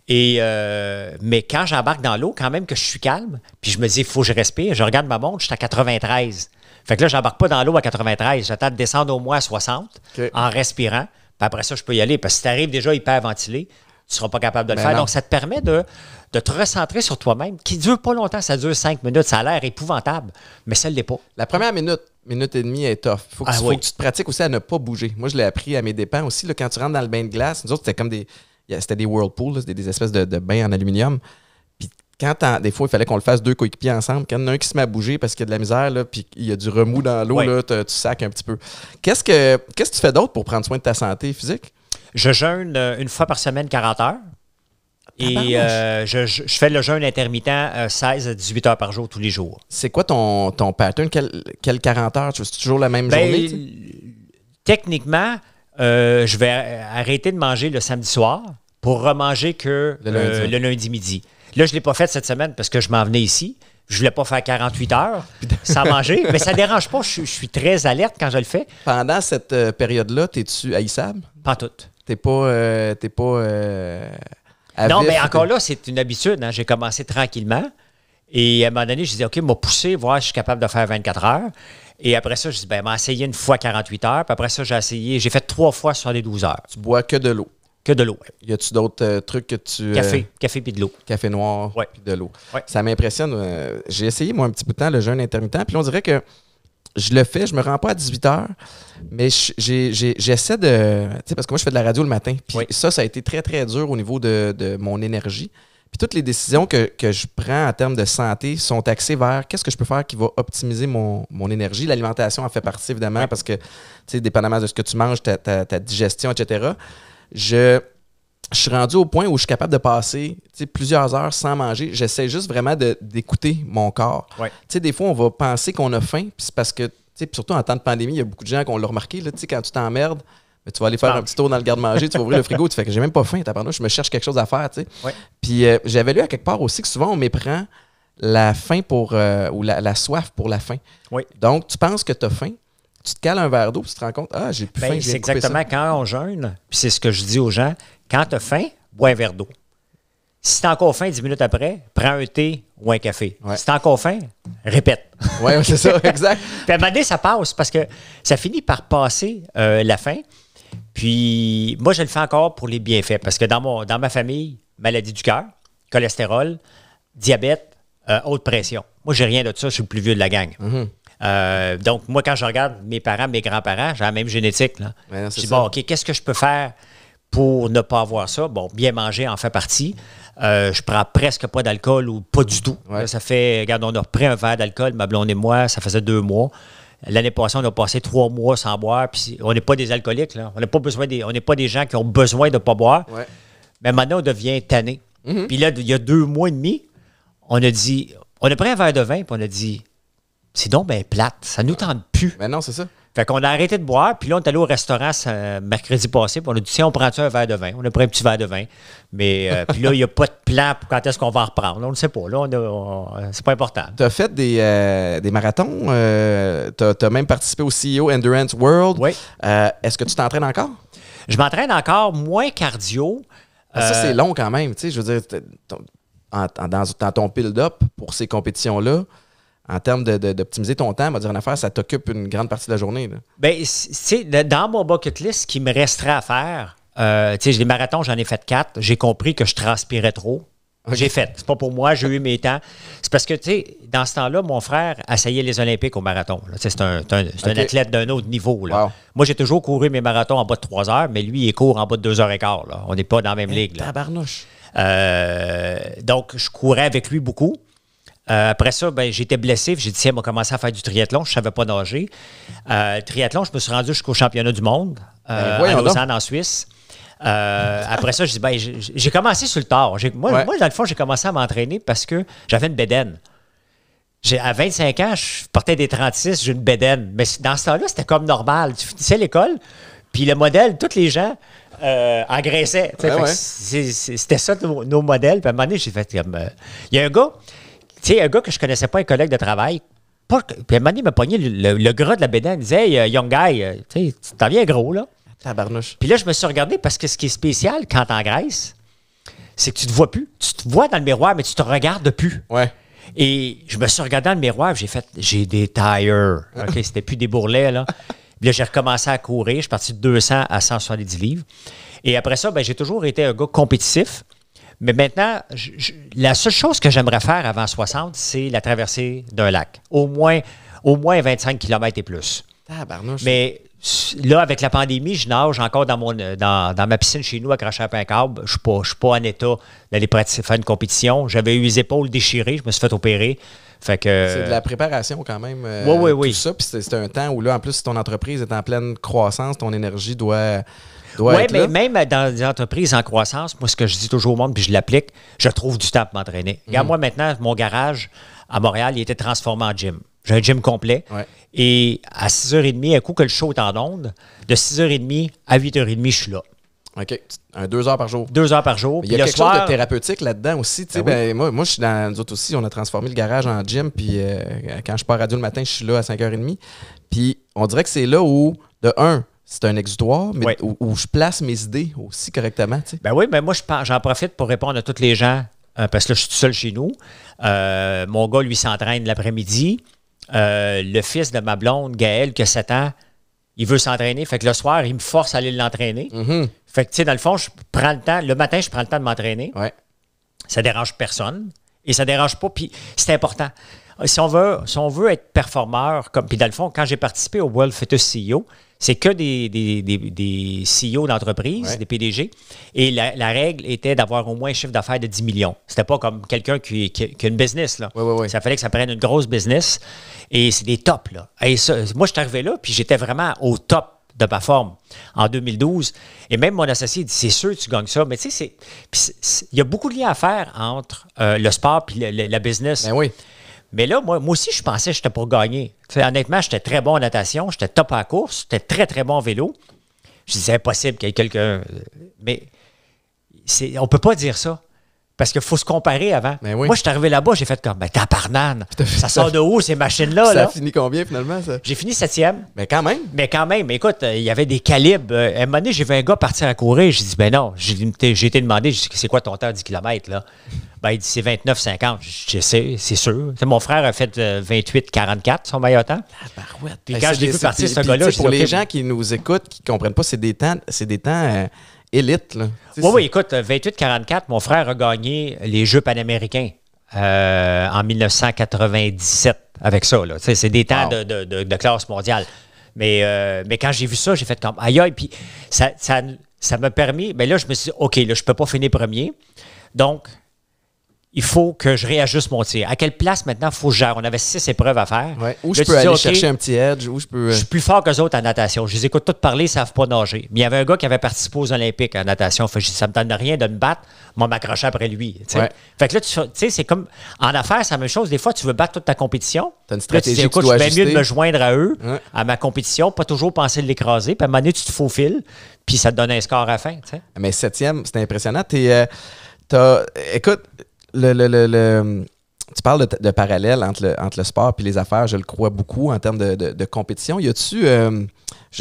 Et, euh, mais quand j'embarque dans l'eau, quand même que je suis calme, puis je me dis, il faut que je respire, je regarde ma montre, je suis à 93. Fait que là, j'embarque pas dans l'eau à 93, j'attends de descendre au moins à 60 en respirant. Puis après ça, je peux y aller. Parce que si tu arrives déjà ventilé, tu ne seras pas capable de le ben faire. Donc, ça te permet de, de te recentrer sur toi-même, qui dure pas longtemps, ça dure cinq minutes, ça a l'air épouvantable, mais ça ne l'est pas. La première minute, minute et demie est tough. Ah il faut, que tu te pratiques aussi à ne pas bouger. Moi, je l'ai appris à mes dépens aussi. Le quand tu rentres dans le bain de glace, nous autres, c'était comme des c'était des whirlpools, c'était des espèces de, bains en aluminium. Puis quand des fois, il fallait qu'on le fasse deux coéquipiers ensemble. Quand il y en a un qui se met à bouger parce qu'il y a de la misère, là, puis il y a du remous dans l'eau, tu sacs un petit peu. Qu'est-ce que, tu fais d'autre pour prendre soin de ta santé physique? Je jeûne euh, une fois par semaine 40 heures. Et ah, euh, je, fais le jeûne intermittent 16 euh, à 18 heures par jour tous les jours. C'est quoi ton, ton pattern? Quelle 40 heures? Tu toujours la même ben, journée? Techniquement, euh, je vais arrêter de manger le samedi soir pour remanger que le lundi, euh, midi. Là, je ne l'ai pas fait cette semaine parce que je m'en venais ici. Je ne voulais pas faire 48 heures sans manger, mais ça ne dérange pas. Je, suis très alerte quand je le fais. Pendant cette euh, période-là, t'es-tu haïssable? Pas toute. T'es pas. pas non, mais encore là, c'est une habitude. Hein. J'ai commencé tranquillement. Et à un moment donné, je disais, OK, m'a poussé, voir si je suis capable de faire 24 heures. Et après ça, je dis, ben, m'a essayé une fois 48 heures. Puis après ça, j'ai essayé, j'ai fait trois fois sur les 12 heures. Tu bois que de l'eau. Que de l'eau. Y a-tu d'autres euh, trucs que tu. Euh, café, café puis de l'eau. Café noir, puis de l'eau. Ça m'impressionne. Euh, j'ai essayé, moi, un petit bout de temps, le jeûne intermittent. Puis on dirait que je le fais, je me rends pas à 18 heures, mais j'essaie de. Tu sais, parce que moi, je fais de la radio le matin. Puis ça, ça a été très, très dur au niveau de, de mon énergie toutes les décisions que, je prends en termes de santé sont axées vers qu'est-ce que je peux faire qui va optimiser mon, énergie. L'alimentation en fait partie, évidemment, parce que, tu sais, dépendamment de ce que tu manges, ta, digestion, etc., je, je suis rendu au point où je suis capable de passer plusieurs heures sans manger. J'essaie juste vraiment d'écouter mon corps. sais, Des fois, on va penser qu'on a faim, puis c'est parce que, surtout en temps de pandémie, il y a beaucoup de gens qui ont le remarqué, là, quand tu t'emmerdes, tu vas aller faire un petit tour dans le garde-manger, tu vas ouvrir le frigo, tu fais que j'ai même pas faim, je me cherche quelque chose à faire, tu Puis euh, j'avais lu à quelque part aussi que souvent on méprend la faim pour euh, ou la, la, soif pour la faim. Donc tu penses que tu as faim, tu te cales un verre d'eau, puis tu te rends compte ah, j'ai plus ben, faim, C'est exactement quand on jeûne, puis c'est ce que je dis aux gens, quand tu as faim, bois un verre d'eau. Si as encore faim dix minutes après, prends un thé ou un café. Si Si as encore faim, répète. Oui, c'est ça, exact. puis à un moment donné, ça passe parce que ça finit par passer euh, la faim. Puis moi, je le fais encore pour les bienfaits parce que dans, mon, dans ma famille, maladie du cœur, cholestérol, diabète, euh, haute pression. Moi, j'ai rien de ça, je suis le plus vieux de la gang. Mhm. Euh, donc, moi, quand je regarde mes parents, mes grands-parents, j'ai la même génétique. Là. je dis, bon, OK, qu'est-ce que je peux faire pour ne pas avoir ça? Bon, bien manger en fait partie. Euh, je prends presque pas d'alcool ou pas du tout. ça fait, regarde, on a pris un verre d'alcool, ma blonde et moi, ça faisait deux mois. L'année passée, on a passé trois mois sans boire. Puis on n'est pas des alcooliques. Là. On n'est pas des, pas des gens qui ont besoin de ne pas boire. Mais maintenant, on devient tanné. Mhm. Puis là, il y a deux mois et demi, on a dit, on a pris un verre de vin, puis on a dit, c'est donc ben plate, ça nous tente plus. Mais non, c'est ça. Fait qu'on a arrêté de boire, puis là, on est allé au restaurant ce mercredi passé, puis on a dit, si on prend-tu un verre de vin? On a pris un petit verre de vin, mais euh, puis là, il n'y a pas de plan pour quand est-ce qu'on va en reprendre. on ne sait pas, là, on, euh, c'est pas important. Tu as fait des, euh, marathons, tu as, même participé au CEO Endurance World. Oui. est-ce que tu t'entraînes encore? Je m'entraîne encore, moins cardio. Ah, ça, c'est long quand même, tu sais, je veux dire, dans, dans ton build-up pour ces compétitions-là, en termes d'optimiser ton temps, on dire ça t'occupe une grande partie de la journée. Ben, dans mon bucket list, ce qui me resterait à faire, euh, tu les marathons, j'en ai fait quatre. J'ai compris que je transpirais trop. J'ai fait. C'est pas pour moi, j'ai eu mes temps. C'est parce que, tu sais, dans ce temps-là, mon frère essayait les Olympiques au marathon. C'est un, athlète d'un autre niveau. Moi, j'ai toujours couru mes marathons en bas de trois heures, mais lui, il court en bas de deux heures et quart. On n'est pas dans la même eh, ligue. Tabarnouche. Euh, donc, je courais avec lui beaucoup. Euh, après ça, ben, j'étais blessé. J'ai dit, tiens, on va commencer à faire du triathlon. Je ne savais pas nager. Euh, triathlon, je me suis rendu jusqu'au championnat du monde ben, euh, à Lausanne, en Suisse. après ça, ben, j'ai j'ai commencé sur le tard. Moi, dans le fond, j'ai commencé à m'entraîner parce que j'avais une bédaine. À 25 ans, je portais des 36, j'ai une bédaine. Mais dans ce temps-là, c'était comme normal. Tu finissais l'école, puis le modèle, tous les gens, euh, ben C'était ça nos, modèles. Puis à un moment donné, j'ai fait comme. Il y a un gars, tu sais, un gars que je connaissais pas, un collègue de travail, puis à un moment il m'a pogné le, gros gras de la bédaine. Il disait, hey, euh, young guy, euh, tu t'en viens gros, là. Puis là, je me suis regardé parce que ce qui est spécial quand en Grèce, c'est que tu te vois plus. Tu te vois dans le miroir, mais tu te regardes plus. Ouais. Et je me suis regardé dans le miroir, j'ai fait, j'ai des tires. OK, c'était plus des bourrelets, là. Puis là, j'ai recommencé à courir. Je suis parti de 200 à 170 livres. Et après ça, ben, j'ai toujours été un gars compétitif. Mais maintenant, la seule chose que j'aimerais faire avant 60, c'est la traversée d'un lac. Au moins, au moins 25 km et plus. Mais là, avec la pandémie, je nage encore dans, mon, dans, ma piscine chez nous à Crachat à câble. Je ne suis, pas en état d'aller faire une compétition. J'avais eu les épaules déchirées, je me suis fait opérer. Fait que, c'est de la préparation quand même. Euh, oui, oui, tout oui. ça, c'est, c'est un temps où là, en plus, si ton entreprise est en pleine croissance, ton énergie doit oui, mais même dans des entreprises en croissance, moi, ce que je dis toujours au monde, puis je l'applique, je trouve du temps pour m'entraîner. Regarde, mhm. moi, maintenant, mon garage à Montréal, il était transformé en gym. J'ai un gym complet. Et à 6h30, à coup que le show est en onde, de 6h30 à 8h30, je suis là. OK. deux heures par jour. Deux heures par jour. Il y a quelque soir, chose de thérapeutique là-dedans aussi. Ben ben, moi, je suis dans nous autres aussi. On a transformé le garage en gym. Puis euh, quand je pars radio le matin, je suis là à 5h30. Puis on dirait que c'est là où, de un, c'est un exutoire, mais où, je place mes idées aussi correctement. Ben oui, mais ben moi, j'en profite pour répondre à toutes les gens, euh, parce que là, je suis tout seul chez nous. Euh, mon gars, lui, s'entraîne l'après-midi. Euh, le fils de ma blonde, Gaël, qui a 7 ans, il veut s'entraîner. Fait que le soir, il me force à aller l'entraîner. Mm-hmm. Fait que, tu sais, dans le fond, je prends le temps. Le matin, je prends le temps de m'entraîner. Ouais. Ça dérange personne. Et ça dérange pas. Puis c'est important. Si on veut, si on veut être performeur, comme, puis dans le fond, quand j'ai participé au World Fitness CEO, c'est que des, des, des, des CEO d'entreprise, des PDG. Et la, règle était d'avoir au moins un chiffre d'affaires de 10 millions. C'était pas comme quelqu'un qui, qui, a une business. Là. ça fallait que ça prenne une grosse business. Et c'est des tops. Là. Et moi, je suis arrivé là, puis j'étais vraiment au top de ma forme en 2012. Et même mon associé dit C'est sûr, que tu gagnes ça. Mais tu sais, il y a beaucoup de liens à faire entre euh, le sport et la business. Ben oui. Mais là, moi, aussi, je pensais que j'étais pour gagner. T'sais, honnêtement, j'étais très bon en natation, j'étais top à course, j'étais très, très bon en vélo. Je disais, impossible qu'il y ait quelqu'un. Euh, mais on ne peut pas dire ça. Parce qu'il faut se comparer avant. Ben Moi, je suis arrivé là-bas, j'ai fait comme, ben taparnane, ça sort de où ces machines-là. Ça a fini combien finalement? Ça? J'ai fini septième. Mais ben, quand même. Mais quand même, écoute, euh, il y avait des calibres. Euh, à un moment donné, j'ai vu un gars partir à courir. J'ai dit, ben non, j'ai, été demandé, c'est quoi ton temps 10 km? Là? Ben, il dit, c'est 29,50. Je sais, c'est sûr. mon frère a fait 28,44, euh, son meilleur temps. La Puis ben, quand je vu partir, ce gars-là. Pour les gens qui nous écoutent, qui ne comprennent pas, c'est des temps. C'est des temps élite. Oui, écoute, 28-44, euh, mon frère a gagné les Jeux panaméricains euh, en 1997 avec ça. C'est des temps de, classe mondiale. Euh, mais, quand j'ai vu ça, j'ai fait comme aïe aïe. Puis ça, m'a permis. Mais ben là, je me suis dit, OK, là, je ne peux pas finir premier. Donc, il faut que je réajuste mon tir. À quelle place maintenant faut que je gère? On avait six épreuves à faire. Où je peux aller chercher un petit edge, je suis euh, plus fort que autres en natation. Je les écoute tous parler, ils ne savent pas nager. Mais il y avait un gars qui avait participé aux Olympiques en natation. Ça ne ça me donne rien de me battre, moi m'accrocher après lui. Fait que là, tu sais, c'est comme en affaires, c'est la même chose. Des fois, tu veux battre toute ta compétition. As une stratégie tu dis, écoute, je suis mieux de me joindre à eux, à ma compétition, pas toujours penser de l'écraser. Puis à tu te faufiles, puis ça te donne un score à fin. Mais septième, c'était impressionnant. Euh, écoute, le, le, le, tu parles de, parallèle entre le, sport et les affaires, je le crois beaucoup en termes de, de, compétition. Y a-tu, euh,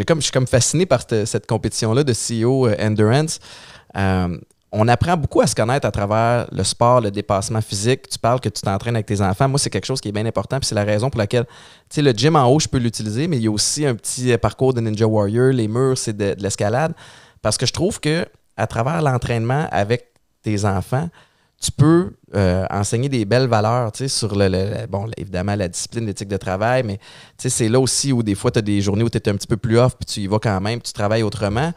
comme, je suis comme fasciné par cette, compétition-là de CEO euh, Endurance. Euh, on apprend beaucoup à se connaître à travers le sport, le dépassement physique. Tu parles que tu t'entraînes avec tes enfants. Moi, c'est quelque chose qui est bien important. Puis c'est la raison pour laquelle, tu sais, le gym en haut, je peux l'utiliser, mais il y a aussi un petit parcours de Ninja Warrior. Les murs, c'est de, de l'escalade. Parce que je trouve que à travers l'entraînement avec tes enfants, tu peux euh, enseigner des belles valeurs sur, le, bon, évidemment, la discipline, d'éthique de travail, mais c'est là aussi où des fois, tu as des journées où tu es un petit peu plus off, puis tu y vas quand même, tu travailles autrement.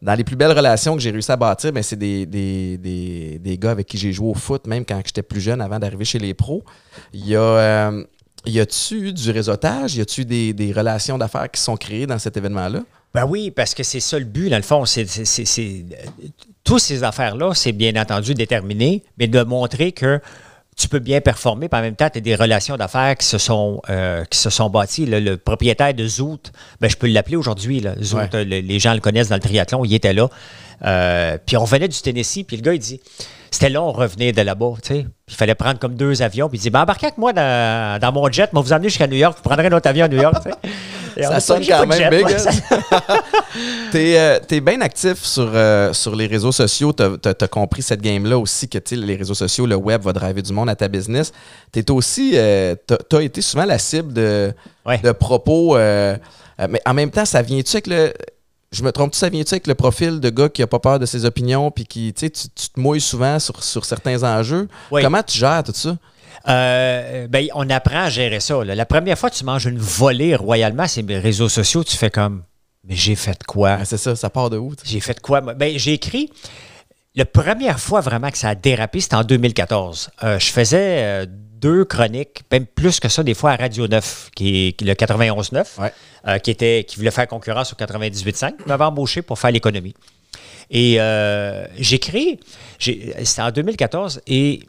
Dans les plus belles relations que j'ai réussi à bâtir, ben, c'est des, des, des, gars avec qui j'ai joué au foot, même quand j'étais plus jeune, avant d'arriver chez les pros. Il y a... Euh, y tu du réseautage? Y a-tu des, des relations d'affaires qui sont créées dans cet événement-là? Ben oui, parce que c'est ça le but, dans le fond. C'est euh, toutes ces affaires-là, c'est bien entendu déterminé, mais de montrer que tu peux bien performer, puis en même temps, tu as des relations d'affaires qui se sont euh, qui se sont bâties. Le, propriétaire de Zoot, ben, je peux l'appeler aujourd'hui. Zoot, euh, les gens le connaissent dans le triathlon, il était là. Euh, puis on venait du Tennessee, puis le gars, il dit c'était long revenir de là-bas, tu sais. Il fallait prendre comme deux avions, puis il dit ben, embarquez avec moi dans, mon jet, moi vous emmenez jusqu'à New York, vous prendrez notre avion à New York, Et Ça sonne quand même big. Hein. tu es, euh, bien actif sur, euh, sur les réseaux sociaux. Tu as, compris cette game-là aussi que les réseaux sociaux, le web va driver du monde à ta business. Tu aussi, euh, as, été souvent la cible de, de propos. mais en même temps, ça vient-tu avec le je me trompe, ça vient-tu avec le profil de gars qui a pas peur de ses opinions, puis qui, tu, sais, tu te mouilles souvent sur, certains enjeux. Comment tu gères tout ça? Euh, ben, on apprend à gérer ça. La première fois tu manges une volée royalement, c'est mes réseaux sociaux, tu fais comme, mais j'ai fait quoi? Ben, c'est ça, ça part de où? J'ai fait quoi? Ben, j'ai écrit, la première fois vraiment que ça a dérapé, c'était en 2014. Euh, je faisais... Euh, deux chroniques, même plus que ça, des fois à Radio 9, qui est, le 91-9, euh, qui, était, qui voulait faire concurrence au 98-5, m'avait embauché pour faire l'économie. Et euh, j'écris, c'était en 2014, et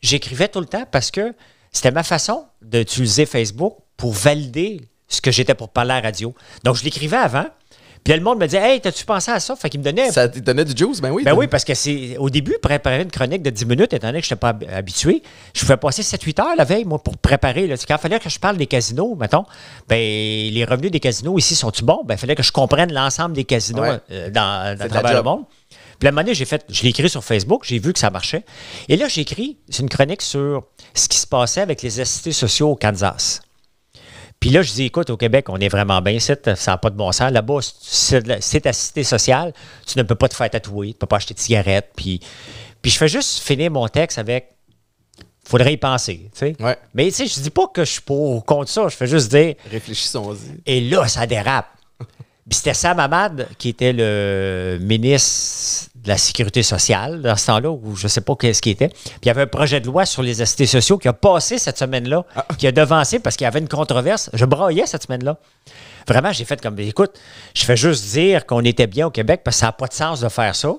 j'écrivais tout le temps parce que c'était ma façon d'utiliser Facebook pour valider ce que j'étais pour parler à la radio. Donc, je l'écrivais avant, puis le monde me disait Hey, t'as-tu pensé à ça Fait qu'il me donnait. Ça te donnait du juice, ben oui. Ben oui, parce que c'est. Au début, préparer une chronique de 10 minutes, étant donné que je n'étais pas habitué, je pouvais passer 7-8 heures la veille, moi, pour préparer. Là. Quand il fallait que je parle des casinos, mettons, ben les revenus des casinos ici sont-ils bons Ben il fallait que je comprenne l'ensemble des casinos euh, dans, travers le monde. Puis la monnaie, j'ai fait, je l'ai écrit sur Facebook, j'ai vu que ça marchait. Et là, j'ai écrit, une chronique sur ce qui se passait avec les assistés sociaux au Kansas. Puis là, je dis, écoute, au Québec, on est vraiment bien ici, ça n'a pas de bon sens. Là-bas, c'est ta cité sociale, tu ne peux pas te faire tatouer, tu ne peux pas acheter de cigarettes. Puis, puis je fais juste finir mon texte avec faudrait y penser. Mais tu sais, je dis pas que je suis pour ou contre ça, je fais juste dire. Réfléchissons-y. Et là, ça dérape c'était Sam Ahmad qui était le ministre de la Sécurité sociale dans ce temps-là, ou je ne sais pas ce qu'il était. Puis il y avait un projet de loi sur les assistés sociaux qui a passé cette semaine-là, ah, ah. qui a devancé parce qu'il y avait une controverse. Je braillais cette semaine-là. Vraiment, j'ai fait comme, écoute, je fais juste dire qu'on était bien au Québec parce que ça n'a pas de sens de faire ça.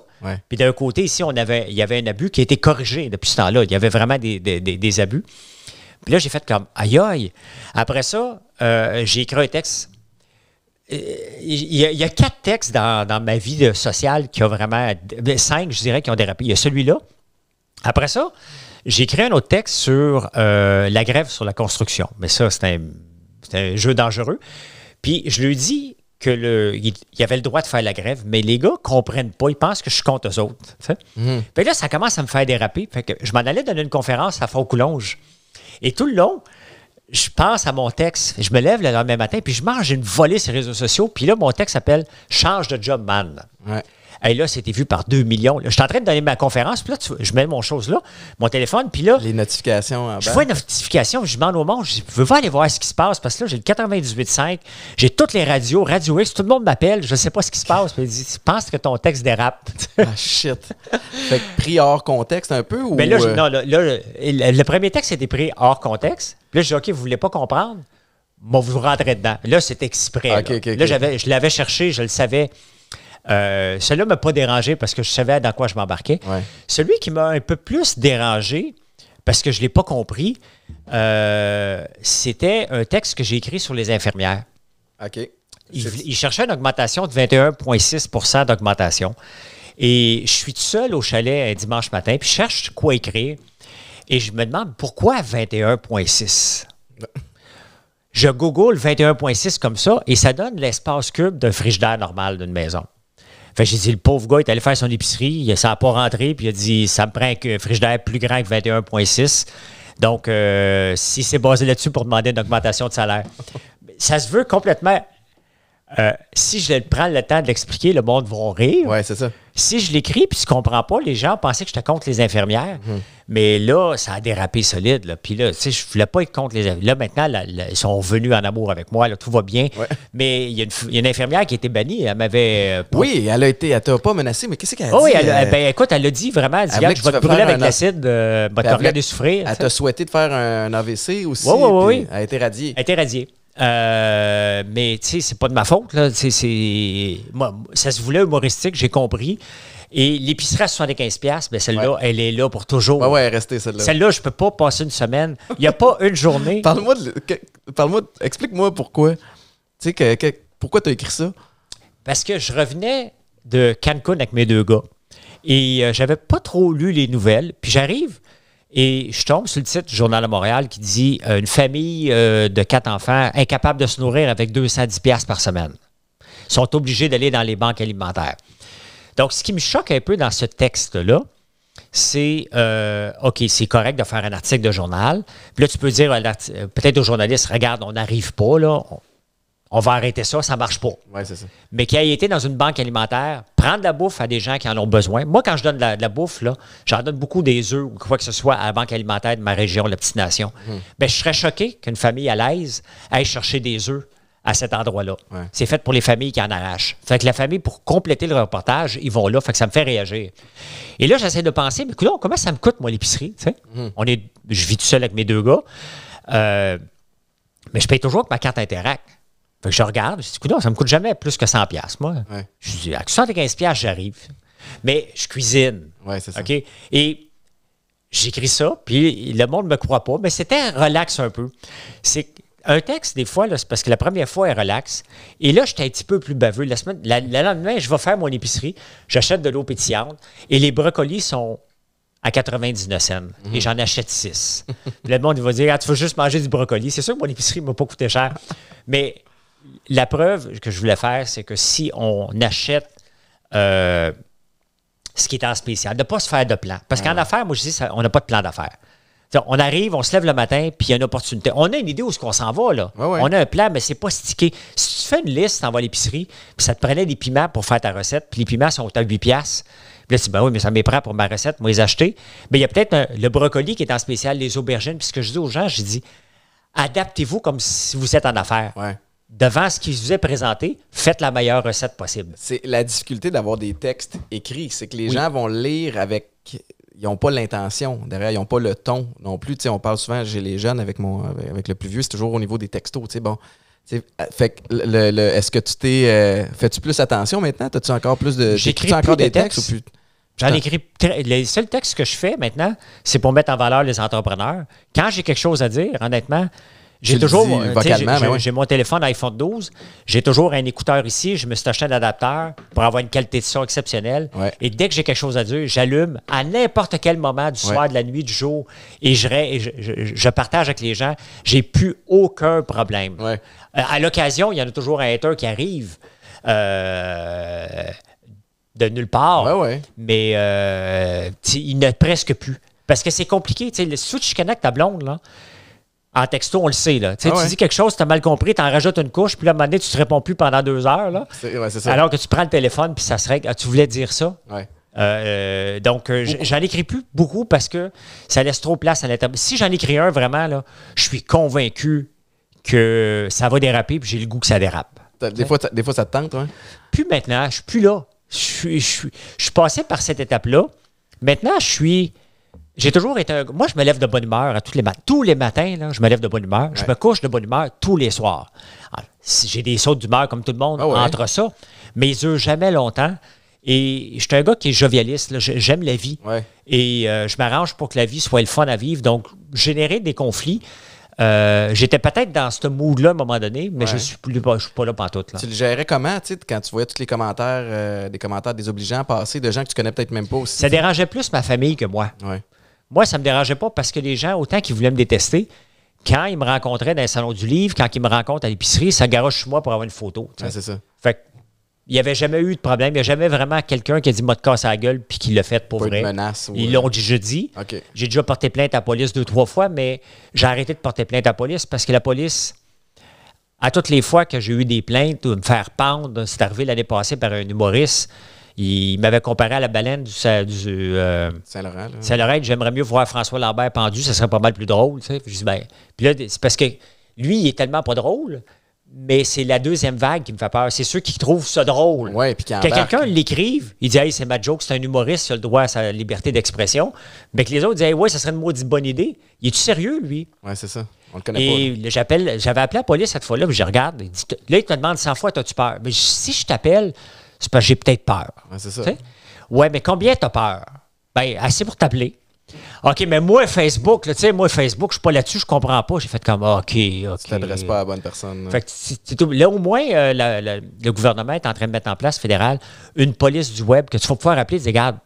Puis d'un côté, ici, on avait, il y avait un abus qui a été corrigé depuis ce temps-là. Il y avait vraiment des, abus. Puis là, j'ai fait comme, aïe aïe. Après ça, euh, j'ai écrit un texte euh, il y, a, quatre textes dans, ma vie sociale qui ont vraiment. Cinq, je dirais, qui ont dérapé. Il y a celui-là. Après ça, j'ai écrit un autre texte sur euh, la grève sur la construction. Mais ça, c'est un, jeu dangereux. Puis je lui dis que le, il, y avait le droit de faire la grève, mais les gars ne comprennent pas. Ils pensent que je suis contre eux autres. Puis mm-hmm. là, ça commence à me faire déraper. je m'en allais donner une conférence à Faucoulonge. Et tout le long, je pense à mon texte, je me lève le lendemain matin, puis je mange une volée sur les réseaux sociaux, puis là, mon texte s'appelle Change de job man là, c'était vu par 2 millions. je suis en train de donner ma conférence, puis là, je mets mon chose là, mon téléphone, puis là. Les notifications Je vois une notification, je demande au monde, je veux pas aller voir ce qui se passe, parce que là, j'ai le 98.5, j'ai toutes les radios, Radio X, tout le monde m'appelle, je ne sais pas ce qui se passe, puis il dit, tu penses que ton texte dérape. ah, shit. Fait que pris hors contexte un peu, Mais là, euh? non, là, le premier texte était pris hors contexte. Puis là, je dis, OK, vous voulez pas comprendre? Bon, vous rentrez dedans. Là, c'était exprès. Ah, là, je l'avais cherché, je le savais cela euh, celui ne m'a pas dérangé parce que je savais dans quoi je m'embarquais. Celui qui m'a un peu plus dérangé, parce que je ne l'ai pas compris, euh, c'était un texte que j'ai écrit sur les infirmières. OK. Il, cherchait une augmentation de 21,6 d'augmentation. Et je suis tout seul au chalet un dimanche matin, puis je cherche quoi écrire. Et je me demande pourquoi 21,6 Je google 21,6 comme ça, et ça donne l'espace cube d'un frigidaire normal d'une maison. Fait j'ai dit, le pauvre gars est allé faire son épicerie, ça n'a pas rentré, puis il a dit, ça me prend un frigidaire plus grand que 21,6. Donc, s'il euh, si c'est basé là-dessus pour demander une augmentation de salaire, ça se veut complètement euh, si je prends le temps de l'expliquer, le monde va rire. Oui, c'est ça. Si je l'écris puis je comprends pas, les gens pensaient que j'étais contre les infirmières. Hmm. Mais là, ça a dérapé solide. Là. Puis là, tu sais, je voulais pas être contre les infirmières. Là, maintenant, ils sont venus en amour avec moi. Là, tout va bien. Mais il y, a une infirmière qui a été bannie. Elle m'avait. Euh, oui, elle a été. Elle t'a pas menacée, mais qu'est-ce qu'elle a dit? Oui, elle, euh? ben, écoute, elle a dit vraiment. Elle dit, je vais te brûler avec l'acide, ben, souffrir. Elle t'a souhaité de faire un, AVC aussi. Oui, oui, oui. Elle a été radiée. Elle a été radiée. Euh, mais tu sais, c'est pas de ma faute. C'est, ça se voulait humoristique, j'ai compris. Et l'épicerie à 75$, mais ben, celle-là, elle est là pour toujours. ouais, elle celle-là. Celle-là, je peux pas passer une semaine. Il n'y a pas une journée. Parle-moi Parle-moi Explique-moi pourquoi. Tu sais, que, pourquoi tu as écrit ça? Parce que je revenais de Cancun avec mes deux gars. Et euh, j'avais pas trop lu les nouvelles. Puis j'arrive, et je tombe sur le titre du Journal de Montréal qui dit euh, Une famille euh, de quatre enfants incapable de se nourrir avec 210$ par semaine sont obligés d'aller dans les banques alimentaires. Donc, ce qui me choque un peu dans ce texte-là, c'est euh, OK, c'est correct de faire un article de journal. Puis là, tu peux dire peut-être aux journalistes Regarde, on n'arrive pas, là, on va arrêter ça, ça marche pas. Mais qui a été dans une banque alimentaire, prendre de la bouffe à des gens qui en ont besoin. Moi, quand je donne de la, bouffe, là, j'en donne beaucoup des œufs ou quoi que ce soit à la banque alimentaire de ma région, la petite nation. Mais hmm. ben, je serais choqué qu'une famille à l'aise aille chercher des œufs à cet endroit-là. C'est fait pour les familles qui en arrachent. Fait que la famille, pour compléter le reportage, ils vont là. Fait que ça me fait réagir. Et là, j'essaie de penser, mais écoute, comment ça me coûte, moi, l'épicerie? Hmm. On est, je vis tout seul avec mes deux gars. Euh, mais je paye toujours avec ma carte Interact je regarde, je dis, écoute, ça me coûte jamais plus que 100 pièces moi. Je dis, À 75 j'arrive. Mais je cuisine. OK? Et j'écris ça, puis le monde ne me croit pas, mais c'était relax un peu. C'est un texte, des fois, c'est parce que la première fois, est relaxe. Et là, j'étais un petit peu plus baveux. La semaine, la, lendemain, je vais faire mon épicerie, j'achète de l'eau pétillante, et les brocolis sont à 99 cents. Et j'en achète 6. le monde va dire ah, Tu veux juste manger du brocoli. C'est sûr que mon épicerie ne m'a pas coûté cher. Mais la preuve que je voulais faire, c'est que si on achète euh, ce qui est en spécial, de ne pas se faire de plan. Parce qu'en affaires, moi, je dis, ça, on n'a pas de plan d'affaires. On arrive, on se lève le matin, puis il y a une opportunité. On a une idée où ce qu'on s'en va, là. On a un plan, mais c'est pas stické. Si tu fais une liste, tu à l'épicerie, puis ça te prenait des piments pour faire ta recette, puis les piments sont à 8 piastres. Puis là, tu dis, ben oui, mais ça prêt pour ma recette, moi, les acheter. Mais il y a peut-être le brocoli qui est en spécial, les aubergines. Puis ce que je dis aux gens, je dis, adaptez-vous comme si vous êtes en affaires devant ce qui vous est présenté, faites la meilleure recette possible. C'est la difficulté d'avoir des textes écrits, c'est que les gens vont lire avec ils n'ont pas l'intention derrière, ils n'ont pas le ton non plus. on parle souvent j'ai les jeunes avec mon avec le plus vieux, c'est toujours au niveau des textos. bon, euh, fait le, est-ce que tu t'es euh, fais-tu plus attention maintenant as tu encore plus de j'écris encore des textes, J'en écris. Les seuls textes que je fais maintenant, c'est pour mettre en valeur les entrepreneurs. Quand j'ai quelque chose à dire, honnêtement, j'ai toujours, j'ai, mon téléphone iPhone 12, j'ai toujours un écouteur ici, je me suis acheté un adapteur pour avoir une qualité de son exceptionnelle. Et dès que j'ai quelque chose à dire, j'allume à n'importe quel moment du soir, de la nuit, du jour, et je, je, partage avec les gens. J'ai plus aucun problème. Euh, à l'occasion, il y en a toujours un hater qui arrive. Euh, de nulle part, mais euh, il n'a presque plus. Parce que c'est compliqué. sais, le switch connect à blonde, là, en texto, on le sait. Là. Tu ah dis quelque chose, tu as mal compris, tu en rajoutes une couche, puis là, à un moment donné, tu ne te réponds plus pendant deux heures. Là, Alors que tu prends le téléphone, puis ça se règle. Ah, tu voulais dire ça? Ouais. Euh, euh, donc, euh, j'en écris plus beaucoup parce que ça laisse trop place à l'étape. Si j'en écris un, vraiment, là, je suis convaincu que ça va déraper, puis j'ai le goût que ça dérape. Des fois, des fois, ça te tente, hein? Plus maintenant, je suis plus là. je suis passé par cette étape-là. Maintenant, je suis j'ai toujours été Moi, je me lève de bonne humeur à tous les matins. Tous les matins, je me lève de bonne humeur. Je me couche de bonne humeur tous les soirs. Ah, j'ai des sauts d'humeur comme tout le monde ah entre ça, mais ils durent jamais longtemps. Et je suis un gars qui est jovialiste. J'aime la vie. Et euh, je m'arrange pour que la vie soit le fun à vivre. Donc, générer des conflits. Euh, j'étais peut-être dans ce mood-là à un moment donné, mais je ne suis, plus, pas là pour tout. Tu le gérais comment, quand tu voyais tous les commentaires, euh, des commentaires désobligeants passer de gens que tu connais peut-être même pas aussi? Ça dérangeait plus ma famille que moi. Moi, ça ne me dérangeait pas parce que les gens, autant qu'ils voulaient me détester, quand ils me rencontraient dans le salon du livre, quand ils me rencontrent à l'épicerie, ça garoche chez moi pour avoir une photo. c'est ça. il n'y avait jamais eu de problème. Il n'y a jamais vraiment quelqu'un qui a dit moi, de casse à la gueule puis qui l'a fait pour vrai. Ils euh, l'ont dit jeudi. J'ai déjà porté plainte à la police deux, trois fois, mais j'ai arrêté de porter plainte à la police parce que la police, à toutes les fois que j'ai eu des plaintes ou de me faire pendre, c'est arrivé l'année passée par un humoriste il m'avait comparé à la baleine du, euh, Saint-Laurent. j'aimerais mieux voir François Lambert pendu, ça serait pas mal plus drôle. Tu sais. ben, puis là, c'est parce que lui, il est tellement pas drôle, mais c'est la deuxième vague qui me fait peur. C'est ceux qui trouvent ça drôle. Ouais, puis quand quelqu'un l'écrive, il dit Hey, c'est ma joke, c'est un humoriste, il a le droit à sa liberté d'expression. Mais que les autres disent hey, ouais, ça serait une maudite bonne idée. Il est-tu sérieux, lui Ouais, c'est ça. On le connaît Et j'appelle, j'avais appelé la police cette fois-là, puis je regarde. Il là, il te demande 100 fois As-tu peur Mais si je t'appelle, parce que j'ai peut-être peur. Ouais, c'est ça. Ouais, mais combien t'as peur? Ben, assez pour t'appeler. OK, mais moi, Facebook, tu sais, moi, Facebook, je suis pas là-dessus, je comprends pas. J'ai fait comme, OK, OK. Tu t'adresses pas à la bonne personne. Là. Fait que, là, au moins, euh, le gouvernement est en train de mettre en place, fédéral, une police du web que tu vas pouvoir appeler et dire, regarde,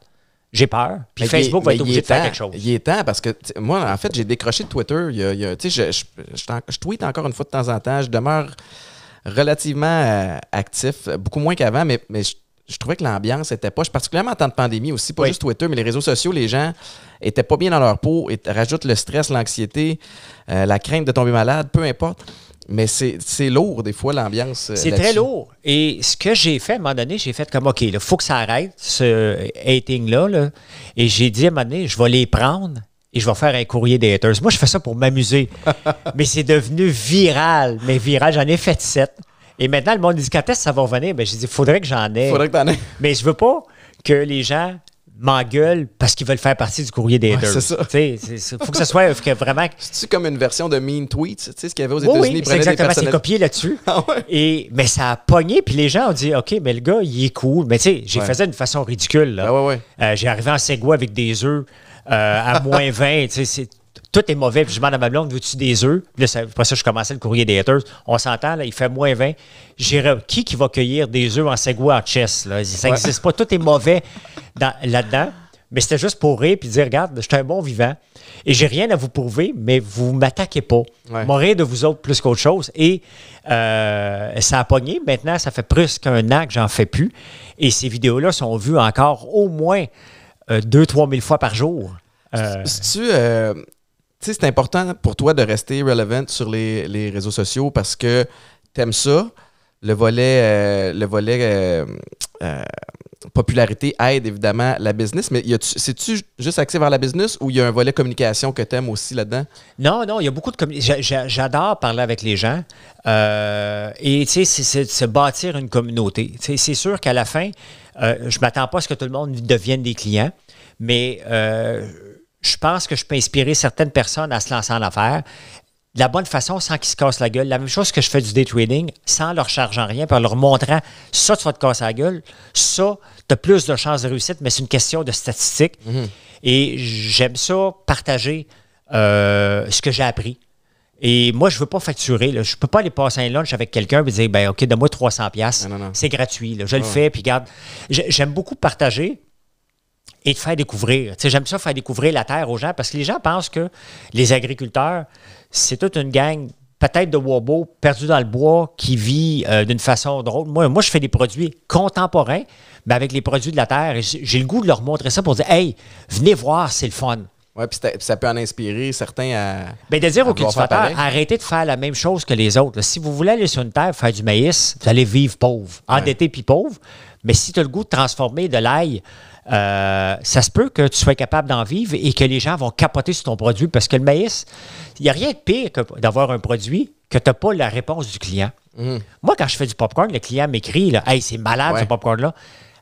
j'ai peur. Puis Facebook va être obligé de faire quelque chose. Il est temps parce que moi, en fait, j'ai décroché Twitter. Il y je, tweet tweete encore une fois de temps en temps. Je demeure relativement euh, actif, beaucoup moins qu'avant, mais, mais je, trouvais que l'ambiance était poche, particulièrement en temps de pandémie aussi, pas juste Twitter, mais les réseaux sociaux, les gens étaient pas bien dans leur peau, et rajoutent le stress, l'anxiété, euh, la crainte de tomber malade, peu importe. Mais c'est lourd, des fois, l'ambiance. Euh, c'est très lourd. Et ce que j'ai fait, à un moment donné, j'ai fait comme OK, il faut que ça arrête, ce hating Là. Et j'ai dit à un moment donné, je vais les prendre et je vais faire un courrier des haters. Moi, je fais ça pour m'amuser. mais c'est devenu viral. Mais viral, j'en ai fait sept. Et maintenant, le monde dit ça va revenir? Mais ben, j'ai dit, faudrait que j'en aie. Faudrait que t'en aies. Mais je veux pas que les gens m'engueulent parce qu'ils veulent faire partie du courrier des haters. c'est ça. Il faut que ce soit vraiment. C'est comme une version de Mean Tweets, tu sais, ce qu'il y avait aux États-Unis. Oui, exactement. C'est copié là-dessus. Ah et Mais ça a pogné, puis les gens ont dit OK, mais le gars, il est cool. Mais tu sais, j'ai faisais fait d'une façon ridicule. Ah euh, j'ai arrivé en Segway avec des œufs. Euh, à moins 20, tu sais, tout est mauvais. Puis je demande à ma blonde, veux-tu des œufs? Puis là, ça, après ça, je commençais le courrier des haters. On s'entend, là, il fait moins 20. J'irai, qui qui va cueillir des œufs en segway en chess? Là? Ça n'existe pas. Tout est mauvais là-dedans. Mais c'était juste pour rire puis dire, regarde, je suis un bon vivant et j'ai rien à vous prouver, mais vous m'attaquez pas. Ouais. rien de vous autres plus qu'autre chose. Et euh, ça a pogné. Maintenant, ça fait presque un an que j'en fais plus. Et ces vidéos-là sont vues encore au moins 2-3 euh, 000 fois par jour. Euh, euh, tu c'est important pour toi de rester relevant sur les, réseaux sociaux parce que tu aimes ça. Le volet, le volet popularité aide évidemment la business, mais c'est-tu juste axé vers la business ou il y a un volet communication que tu aimes aussi là-dedans? Non, non, il y a beaucoup de communication. J'adore parler avec les gens et, tu sais, c'est bâtir une communauté. C'est sûr qu'à la fin, euh, je ne m'attends pas à ce que tout le monde devienne des clients, mais euh, je pense que je peux inspirer certaines personnes à se lancer en affaires de la bonne façon sans qu'ils se cassent la gueule. La même chose que je fais du day trading, sans leur chargeant rien, puis en leur montrant ça, tu vas te casser la gueule, ça, tu as plus de chances de réussite, mais c'est une question de statistiques. Mhm. Et j'aime ça, partager euh, ce que j'ai appris et moi, je veux pas facturer. Je Je peux pas aller passer un lunch avec quelqu'un et dire, ben OK, donne-moi 300 C'est gratuit. Je ah le fais, puis garde. J'aime beaucoup partager et te faire découvrir. J'aime ça faire découvrir la terre aux gens parce que les gens pensent que les agriculteurs, c'est toute une gang peut-être de Wabo perdus dans le bois qui vit euh, d'une façon drôle. Moi, moi, je fais des produits contemporains, mais ben, avec les produits de la terre. J'ai le goût de leur montrer ça pour dire Hey, venez voir, c'est le fun. Oui, puis ça peut en inspirer certains à. Bien, de dire aux cultivateurs, arrêtez de faire la même chose que les autres. si vous voulez aller sur une terre faire du maïs, vous allez vivre pauvre, endetté puis pauvre. Mais si tu as le goût de transformer de l'ail, euh, ça se peut que tu sois capable d'en vivre et que les gens vont capoter sur ton produit parce que le maïs, il n'y a rien de pire que d'avoir un produit que tu n'as pas la réponse du client. Hum. Moi, quand je fais du popcorn, le client m'écrit Hey, c'est malade ce popcorn-là.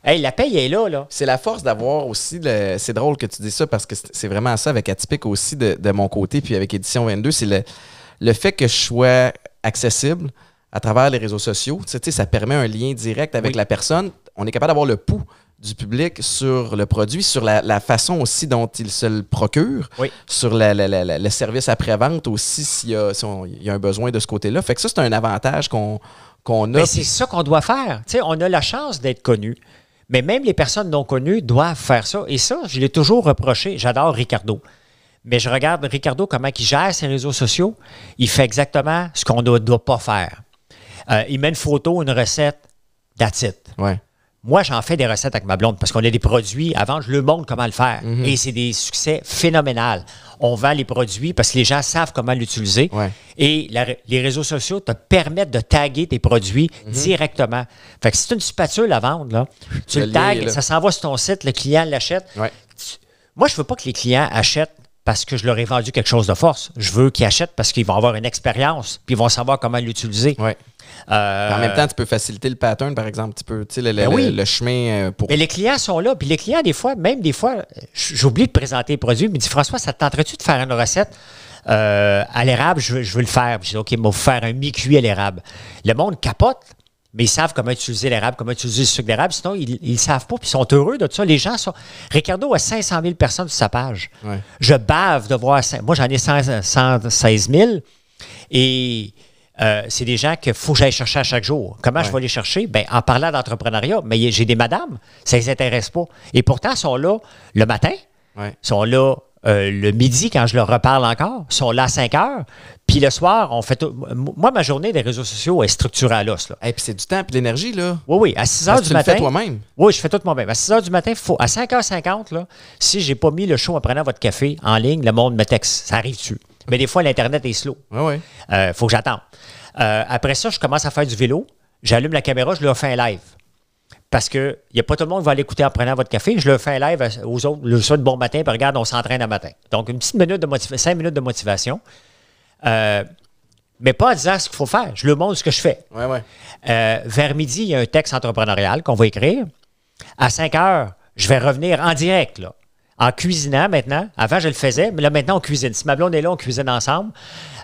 Hey, la paye est là, là. C'est la force d'avoir aussi. C'est drôle que tu dis ça parce que c'est vraiment ça avec Atypique aussi de, mon côté, puis avec Édition 22. C'est le, le fait que je sois accessible à travers les réseaux sociaux. Tu sais, ça permet un lien direct avec la personne. On est capable d'avoir le pouls du public sur le produit, sur la, façon aussi dont il se le procure, sur le service après-vente aussi, s'il y, y, a un besoin de ce côté-là. Fait que ça, c'est un avantage qu'on a. Mais c'est ça qu'on doit faire. Tu on a la chance d'être connu. Mais même les personnes non connues doivent faire ça. Et ça, je l'ai toujours reproché. J'adore Ricardo. Mais je regarde Ricardo, comment il gère ses réseaux sociaux. Il fait exactement ce qu'on ne doit, pas faire. Euh, il met une photo, une recette, that's it. Ouais. Moi, j'en fais des recettes avec ma blonde parce qu'on a des produits. Avant, je le montre comment le faire. Mhm. Et c'est des succès phénoménal. On vend les produits parce que les gens savent comment l'utiliser. Et les réseaux sociaux te permettent de taguer tes produits mhm. directement. Fait que si tu une spatule à vendre, là, tu le tagues, ça s'envoie sur ton site, le client l'achète. Moi, je ne veux pas que les clients achètent parce que je leur ai vendu quelque chose de force. Je veux qu'ils achètent parce qu'ils vont avoir une expérience, puis ils vont savoir comment l'utiliser. Ouais. Euh, en même temps, tu peux faciliter le pattern, par exemple. Tu peux, tu sais, le, ben chemin euh, pour. Mais les clients sont là. Puis les clients, des fois, même des fois, j'oublie de présenter les produits. mais me François, ça te tenterait-tu de faire une recette euh, à l'érable je, je, veux le faire. je dis OK, on faire un mi-cuit à l'érable. Le monde capote. Mais ils savent comment utiliser l'érable, comment utiliser le sucre d'érable. Sinon, ils ne savent pas, puis ils sont heureux de tout ça. Les gens sont. Ricardo a 500 000 personnes sur sa page. Je bave de voir. Moi, j'en ai 116 000. Et euh, c'est des gens que faut que j'aille chercher à chaque jour. Comment je vais les chercher? Ben, en parlant d'entrepreneuriat, mais j'ai des madames, ça ne les intéresse pas. Et pourtant, ils sont là le matin, ouais. sont là euh, le midi quand je leur reparle encore, sont là à 5 heures. Puis le soir, on fait. Tout... Moi, ma journée des réseaux sociaux est structurée à l'os. Et puis c'est du temps, et de l'énergie, là. Oui, oui. À 6 heures du matin. Tu le fais toi-même. Oui, je fais tout moi-même. À 6 heures du matin, faut... à 5h50, là, si j'ai pas mis le show en prenant votre café en ligne, le monde me texte. Ça arrive dessus. Mais des fois, l'Internet est slow. Euh, faut que j'attende. Euh, après ça, je commence à faire du vélo. J'allume la caméra, je leur fais un live. Parce qu'il n'y a pas tout le monde qui va l'écouter en prenant votre café. Je leur fais un live aux autres. Le de bon matin, puis regarde, on s'entraîne un matin. Donc, une petite minute de motivation, cinq minutes de motivation. Euh, mais pas en disant ce qu'il faut faire. Je leur montre ce que je fais. Euh, vers midi, il y a un texte entrepreneurial qu'on va écrire. À 5 heures, je vais revenir en direct. Là en cuisinant maintenant. Avant, je le faisais, mais là, maintenant, on cuisine. Si ma blonde est là, on cuisine ensemble.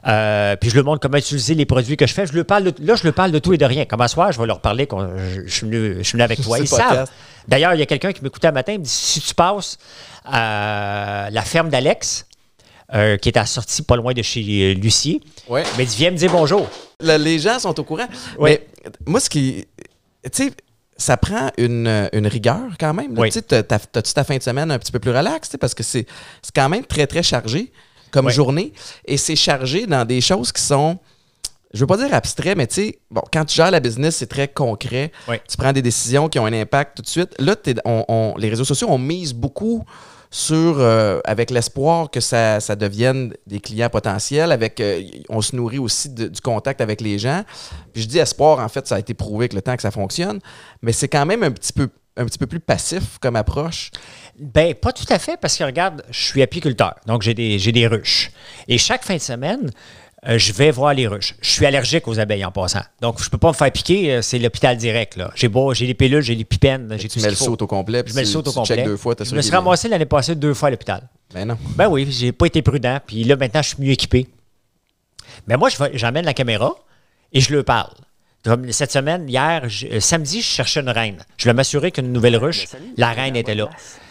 Euh, puis je lui montre comment utiliser les produits que je fais. Je lui parle là, je lui parle de tout et de rien. Comme à soir, je vais leur parler quand je, suis, venu, avec toi. Ils savent. D'ailleurs, il y a quelqu'un qui m'écoutait un matin, il me dit si tu passes à euh, la ferme d'Alex, euh, qui est sortie, pas loin de chez Lucie, ouais. mais tu viens me dire bonjour. les gens sont au courant. Mais moi, ce qui. Tu sais, ça prend une, rigueur quand même. tas Tu as ta fin de semaine un petit peu plus relaxe? Parce que c'est quand même très, très chargé comme journée. Et c'est chargé dans des choses qui sont je veux pas dire abstrait, mais tu sais, bon, quand tu gères la business, c'est très concret. Tu prends des décisions qui ont un impact tout de suite. Là, les réseaux sociaux, ont mis beaucoup sur euh, avec l'espoir que ça, ça, devienne des clients potentiels. Avec, euh, on se nourrit aussi du contact avec les gens. Puis je dis espoir, en fait, ça a été prouvé que le temps que ça fonctionne, mais c'est quand même un petit peu un petit peu plus passif comme approche? Ben, pas tout à fait, parce que regarde, je suis apiculteur, donc j'ai des, des ruches. Et chaque fin de semaine, euh, je vais voir les ruches. Je suis allergique aux abeilles en passant. Donc, je ne peux pas me faire piquer, euh, c'est l'hôpital direct. J'ai j'ai les pilules, j'ai les pipennes. j'ai tout mets le saut au complet. Je mets le saut au complet. deux fois, je me suis ramassé l'année passée deux fois à l'hôpital. Ben non. Ben oui, j'ai pas été prudent. Puis là, maintenant, je suis mieux équipé. Mais moi, j'amène la caméra et je le parle cette semaine, hier, euh, samedi, je cherchais une reine. Je voulais m'assurer qu'une nouvelle ruche, la reine était là.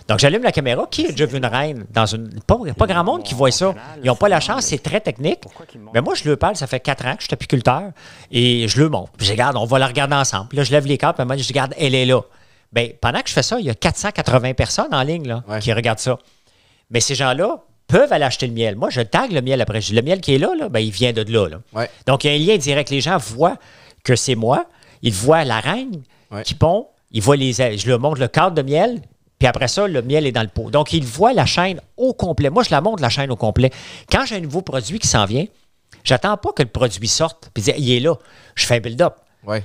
Donc, j'allume la caméra. Qui a déjà vu une reine dans une. a pas grand monde qui voit ça. Ils n'ont pas la chance, c'est très technique. Mais moi, je lui parle, ça fait quatre ans que je suis apiculteur et je le montre. Puis je regarde, on va la regarder ensemble. là, je lève les cartes, puis moi, je regarde, elle est là. Bien, pendant que je fais ça, il y a 480 personnes en ligne qui regardent ça. Mais ces gens-là peuvent aller acheter le miel. Moi, je tag le miel après. Le miel qui est là, là ben, il vient de là. Donc, il y a un lien direct. Les gens voient que c'est moi. Il voit la qui pond. Il voit les Je lui montre le cadre de miel. Puis après ça, le miel est dans le pot. Donc, il voit la chaîne au complet. Moi, je la montre, la chaîne au complet. Quand j'ai un nouveau produit qui s'en vient, j'attends pas que le produit sorte. Puis il est là. Je fais un build-up.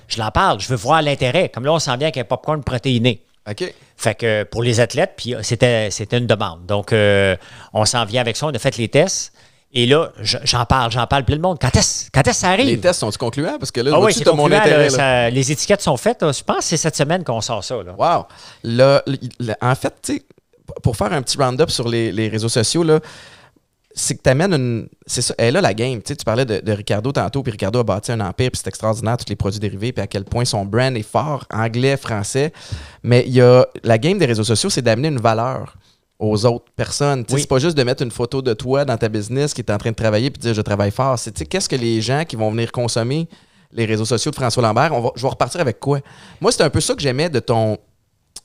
Je l'en parle. Je veux voir l'intérêt. Comme là, on s'en vient avec un popcorn protéiné. OK. Fait que pour les athlètes, puis euh, c'était, une demande. Donc, euh, on s'en vient avec ça. On a fait les tests. Et là, j'en parle, j'en parle plein de monde. Quand est-ce quand est que ça arrive? Les tests sont-ils concluants? Parce que là, ah mon intérêt. les étiquettes sont faites. Je pense que c'est cette semaine qu'on sort ça. Wow! en fait, pour faire un petit round-up sur les, réseaux sociaux, là, c'est que tu amènes une. C'est ça, la game. Tu, sais, tu parlais de, Ricardo tantôt, puis Ricardo a bâti un empire, puis c'est extraordinaire, tous les produits dérivés, puis à quel point son brand est fort, anglais, français. Mais il y la game des réseaux sociaux, c'est d'amener une valeur aux autres personnes. C'est pas juste de mettre une photo de toi dans ta business qui est en train de travailler puis dire je travaille fort. C'est qu'est-ce que les gens qui vont venir consommer les réseaux sociaux de François Lambert, on va, je vais repartir avec quoi? Moi, c'est un peu ça que j'aimais de ton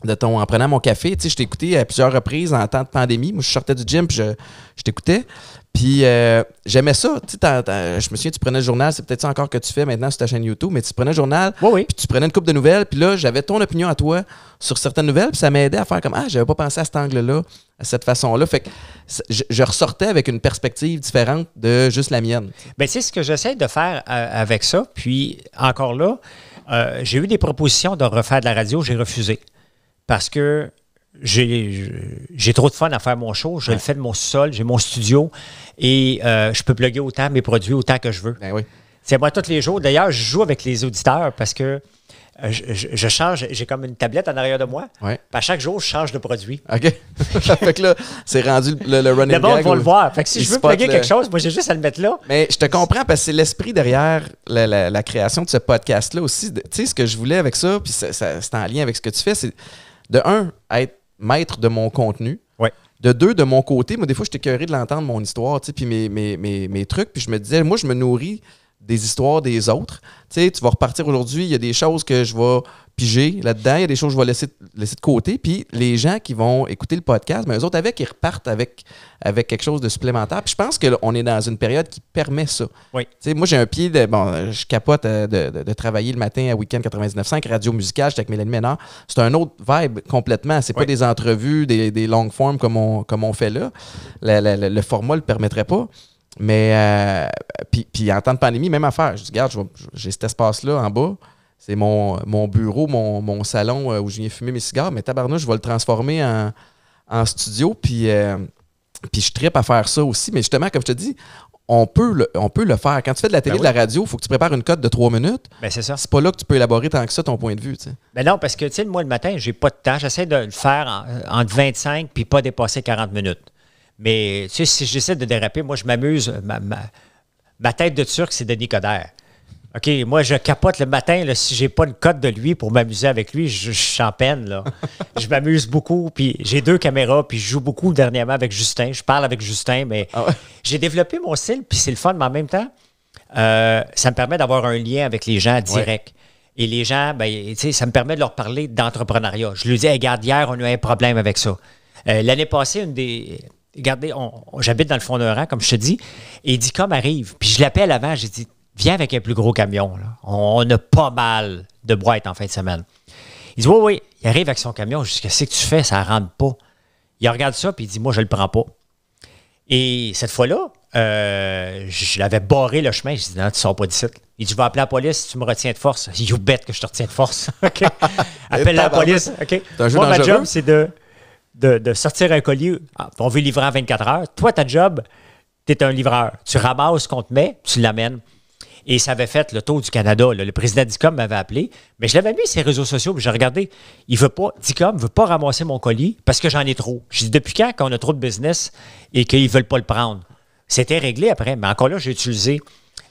de ton en prenant mon café. Tu sais, je t'écoutais à plusieurs reprises en temps de pandémie. Moi, je sortais du gym je, je t'écoutais. Puis euh, j'aimais ça. Tu sais, je me souviens, tu prenais le journal, c'est peut-être ça encore que tu fais maintenant sur ta chaîne YouTube, mais tu prenais le journal, puis tu prenais une coupe de nouvelles, puis là, j'avais ton opinion à toi sur certaines nouvelles, puis ça m'aidait à faire comme Ah, j'avais pas pensé à cet angle-là, à cette façon-là. Fait que je, ressortais avec une perspective différente de juste la mienne. Ben, c'est ce que j'essaie de faire euh, avec ça. Puis, encore là, euh, j'ai eu des propositions de refaire de la radio, j'ai refusé. Parce que j'ai trop de fun à faire mon show. Je le fais de mon sol, j'ai mon studio et euh, je peux bloguer autant mes produits autant que je veux. Ben c'est moi tous les jours. D'ailleurs, je joue avec les auditeurs parce que euh, je, change, j'ai comme une tablette en arrière de moi. Ouais. À chaque jour, je change de produit. OK. fait que là, c'est rendu le, le running le monde va le voir. Fait que si je veux plugger quelque chose, moi, j'ai juste à le mettre là. Mais je te comprends parce que c'est l'esprit derrière la, création de ce podcast-là aussi. Tu sais, ce que je voulais avec ça, puis c'est en lien avec ce que tu fais, c'est de un, être maître de mon contenu. De deux, de mon côté, moi, des fois, j'étais curé de l'entendre, mon histoire, puis mes, mes, mes, mes, trucs. Puis je me disais, moi, je me nourris des histoires des autres. Tu sais, tu vas repartir aujourd'hui, il y a des choses que je vais piger là-dedans, il y a des choses que je vais laisser, laisser de côté. Puis les gens qui vont écouter le podcast, mais ben, autres avec, ils repartent avec, avec quelque chose de supplémentaire. Puis je pense qu'on est dans une période qui permet ça. Oui. Tu sais, moi, j'ai un pied de. Bon, je capote euh, de, de, travailler le matin à Week-end 99.5, radio musicale, j'étais avec Mélanie Ménard. C'est un autre vibe complètement. C'est pas des entrevues, des, des longues formes comme on, comme on fait là. le format le permettrait pas. Mais, euh, puis, puis, en temps de pandémie, même affaire. Je dis, regarde, j'ai cet espace-là en bas. C'est mon, bureau, mon, salon euh, où je viens fumer mes cigares. Mais tabarnouche, je vais le transformer en, studio. Puis, euh, puis je tripe à faire ça aussi. Mais justement, comme je te dis, on peut le, on peut le faire. Quand tu fais de la télé, ben de la radio, il faut que tu prépares une cote de trois minutes. Ben, c'est ça. C'est pas là que tu peux élaborer tant que ça ton point de vue. Mais ben non, parce que moi, le matin, j'ai pas de temps. J'essaie de le faire en, entre 25 puis pas dépasser 40 minutes. Mais tu sais, si j'essaie de déraper, moi, je m'amuse. Ma, ma, tête de turc, c'est Denis Coderre. OK, moi, je capote le matin. Si si j'ai pas une cote de lui pour m'amuser avec lui, je, suis en peine. Là. je m'amuse beaucoup. Puis j'ai deux caméras. Puis je joue beaucoup dernièrement avec Justin. Je parle avec Justin, mais ah j'ai développé mon style. Puis c'est le fun, mais en même temps, euh, ça me permet d'avoir un lien avec les gens direct. Et les gens, ben, ça me permet de leur parler d'entrepreneuriat. Je lui dis, regarde, hier, on a eu un problème avec ça. Euh, l'année passée, une des regardez, j'habite dans le fond d'un comme je te dis. Et il dit, comme arrive. Puis je l'appelle avant, j'ai dit, viens avec un plus gros camion. On, a pas mal de boîtes en fin de semaine. Il dit, oui, oui. Il arrive avec son camion. Je dis, ce que tu fais? Ça rentre pas. Il regarde ça, puis il dit, moi, je le prends pas. Et cette fois-là, euh, je l'avais barré le chemin. Je dis, non, tu sors pas d'ici. Il dit, je vais appeler la police, tu me retiens de force. You bet que je te retiens de force. Appelle la police. OK. Moi, ma job, c'est de de, sortir un colis, ah, on veut livrer en 24 heures. Toi, ta job, tu es un livreur. Tu ramasses ce qu'on te met, tu l'amènes. Et ça avait fait le tour du Canada. Le président d'ICOM m'avait appelé, mais je l'avais mis sur ses réseaux sociaux, puis j'ai regardé. Il veut pas, d'ICOM ne veut pas ramasser mon colis parce que j'en ai trop. Je dis depuis quand qu'on a trop de business et qu'ils ne veulent pas le prendre? C'était réglé après, mais encore là, j'ai utilisé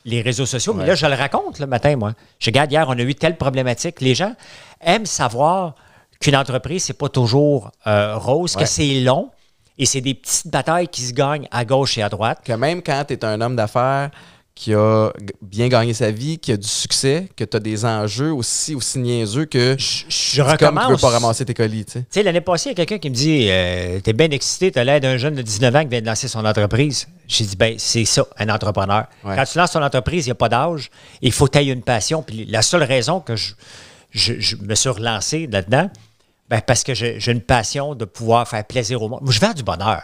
les réseaux sociaux. Mais là, je le raconte le matin, moi. Je regarde hier, on a eu telle problématique. Les gens aiment savoir qu'une entreprise, c'est pas toujours euh, rose, que c'est long. Et c'est des petites batailles qui se gagnent à gauche et à droite. Que même quand tu es un homme d'affaires qui a bien gagné sa vie, qui a du succès, que tu as des enjeux aussi, aussi niaiseux que je, je recommence. veux pas ramasser tes colis. Tu sais, l'année passée, il y a quelqu'un qui me dit euh, Tu es bien excité, tu as l'air d'un jeune de 19 ans qui vient de lancer son entreprise. J'ai dit ben c'est ça, un entrepreneur. Quand tu lances ton entreprise, il n'y a pas d'âge, il faut que tu aies une passion. Puis la seule raison que je me suis relancé là-dedans, ben, parce que j'ai une passion de pouvoir faire plaisir au monde. je vends du bonheur.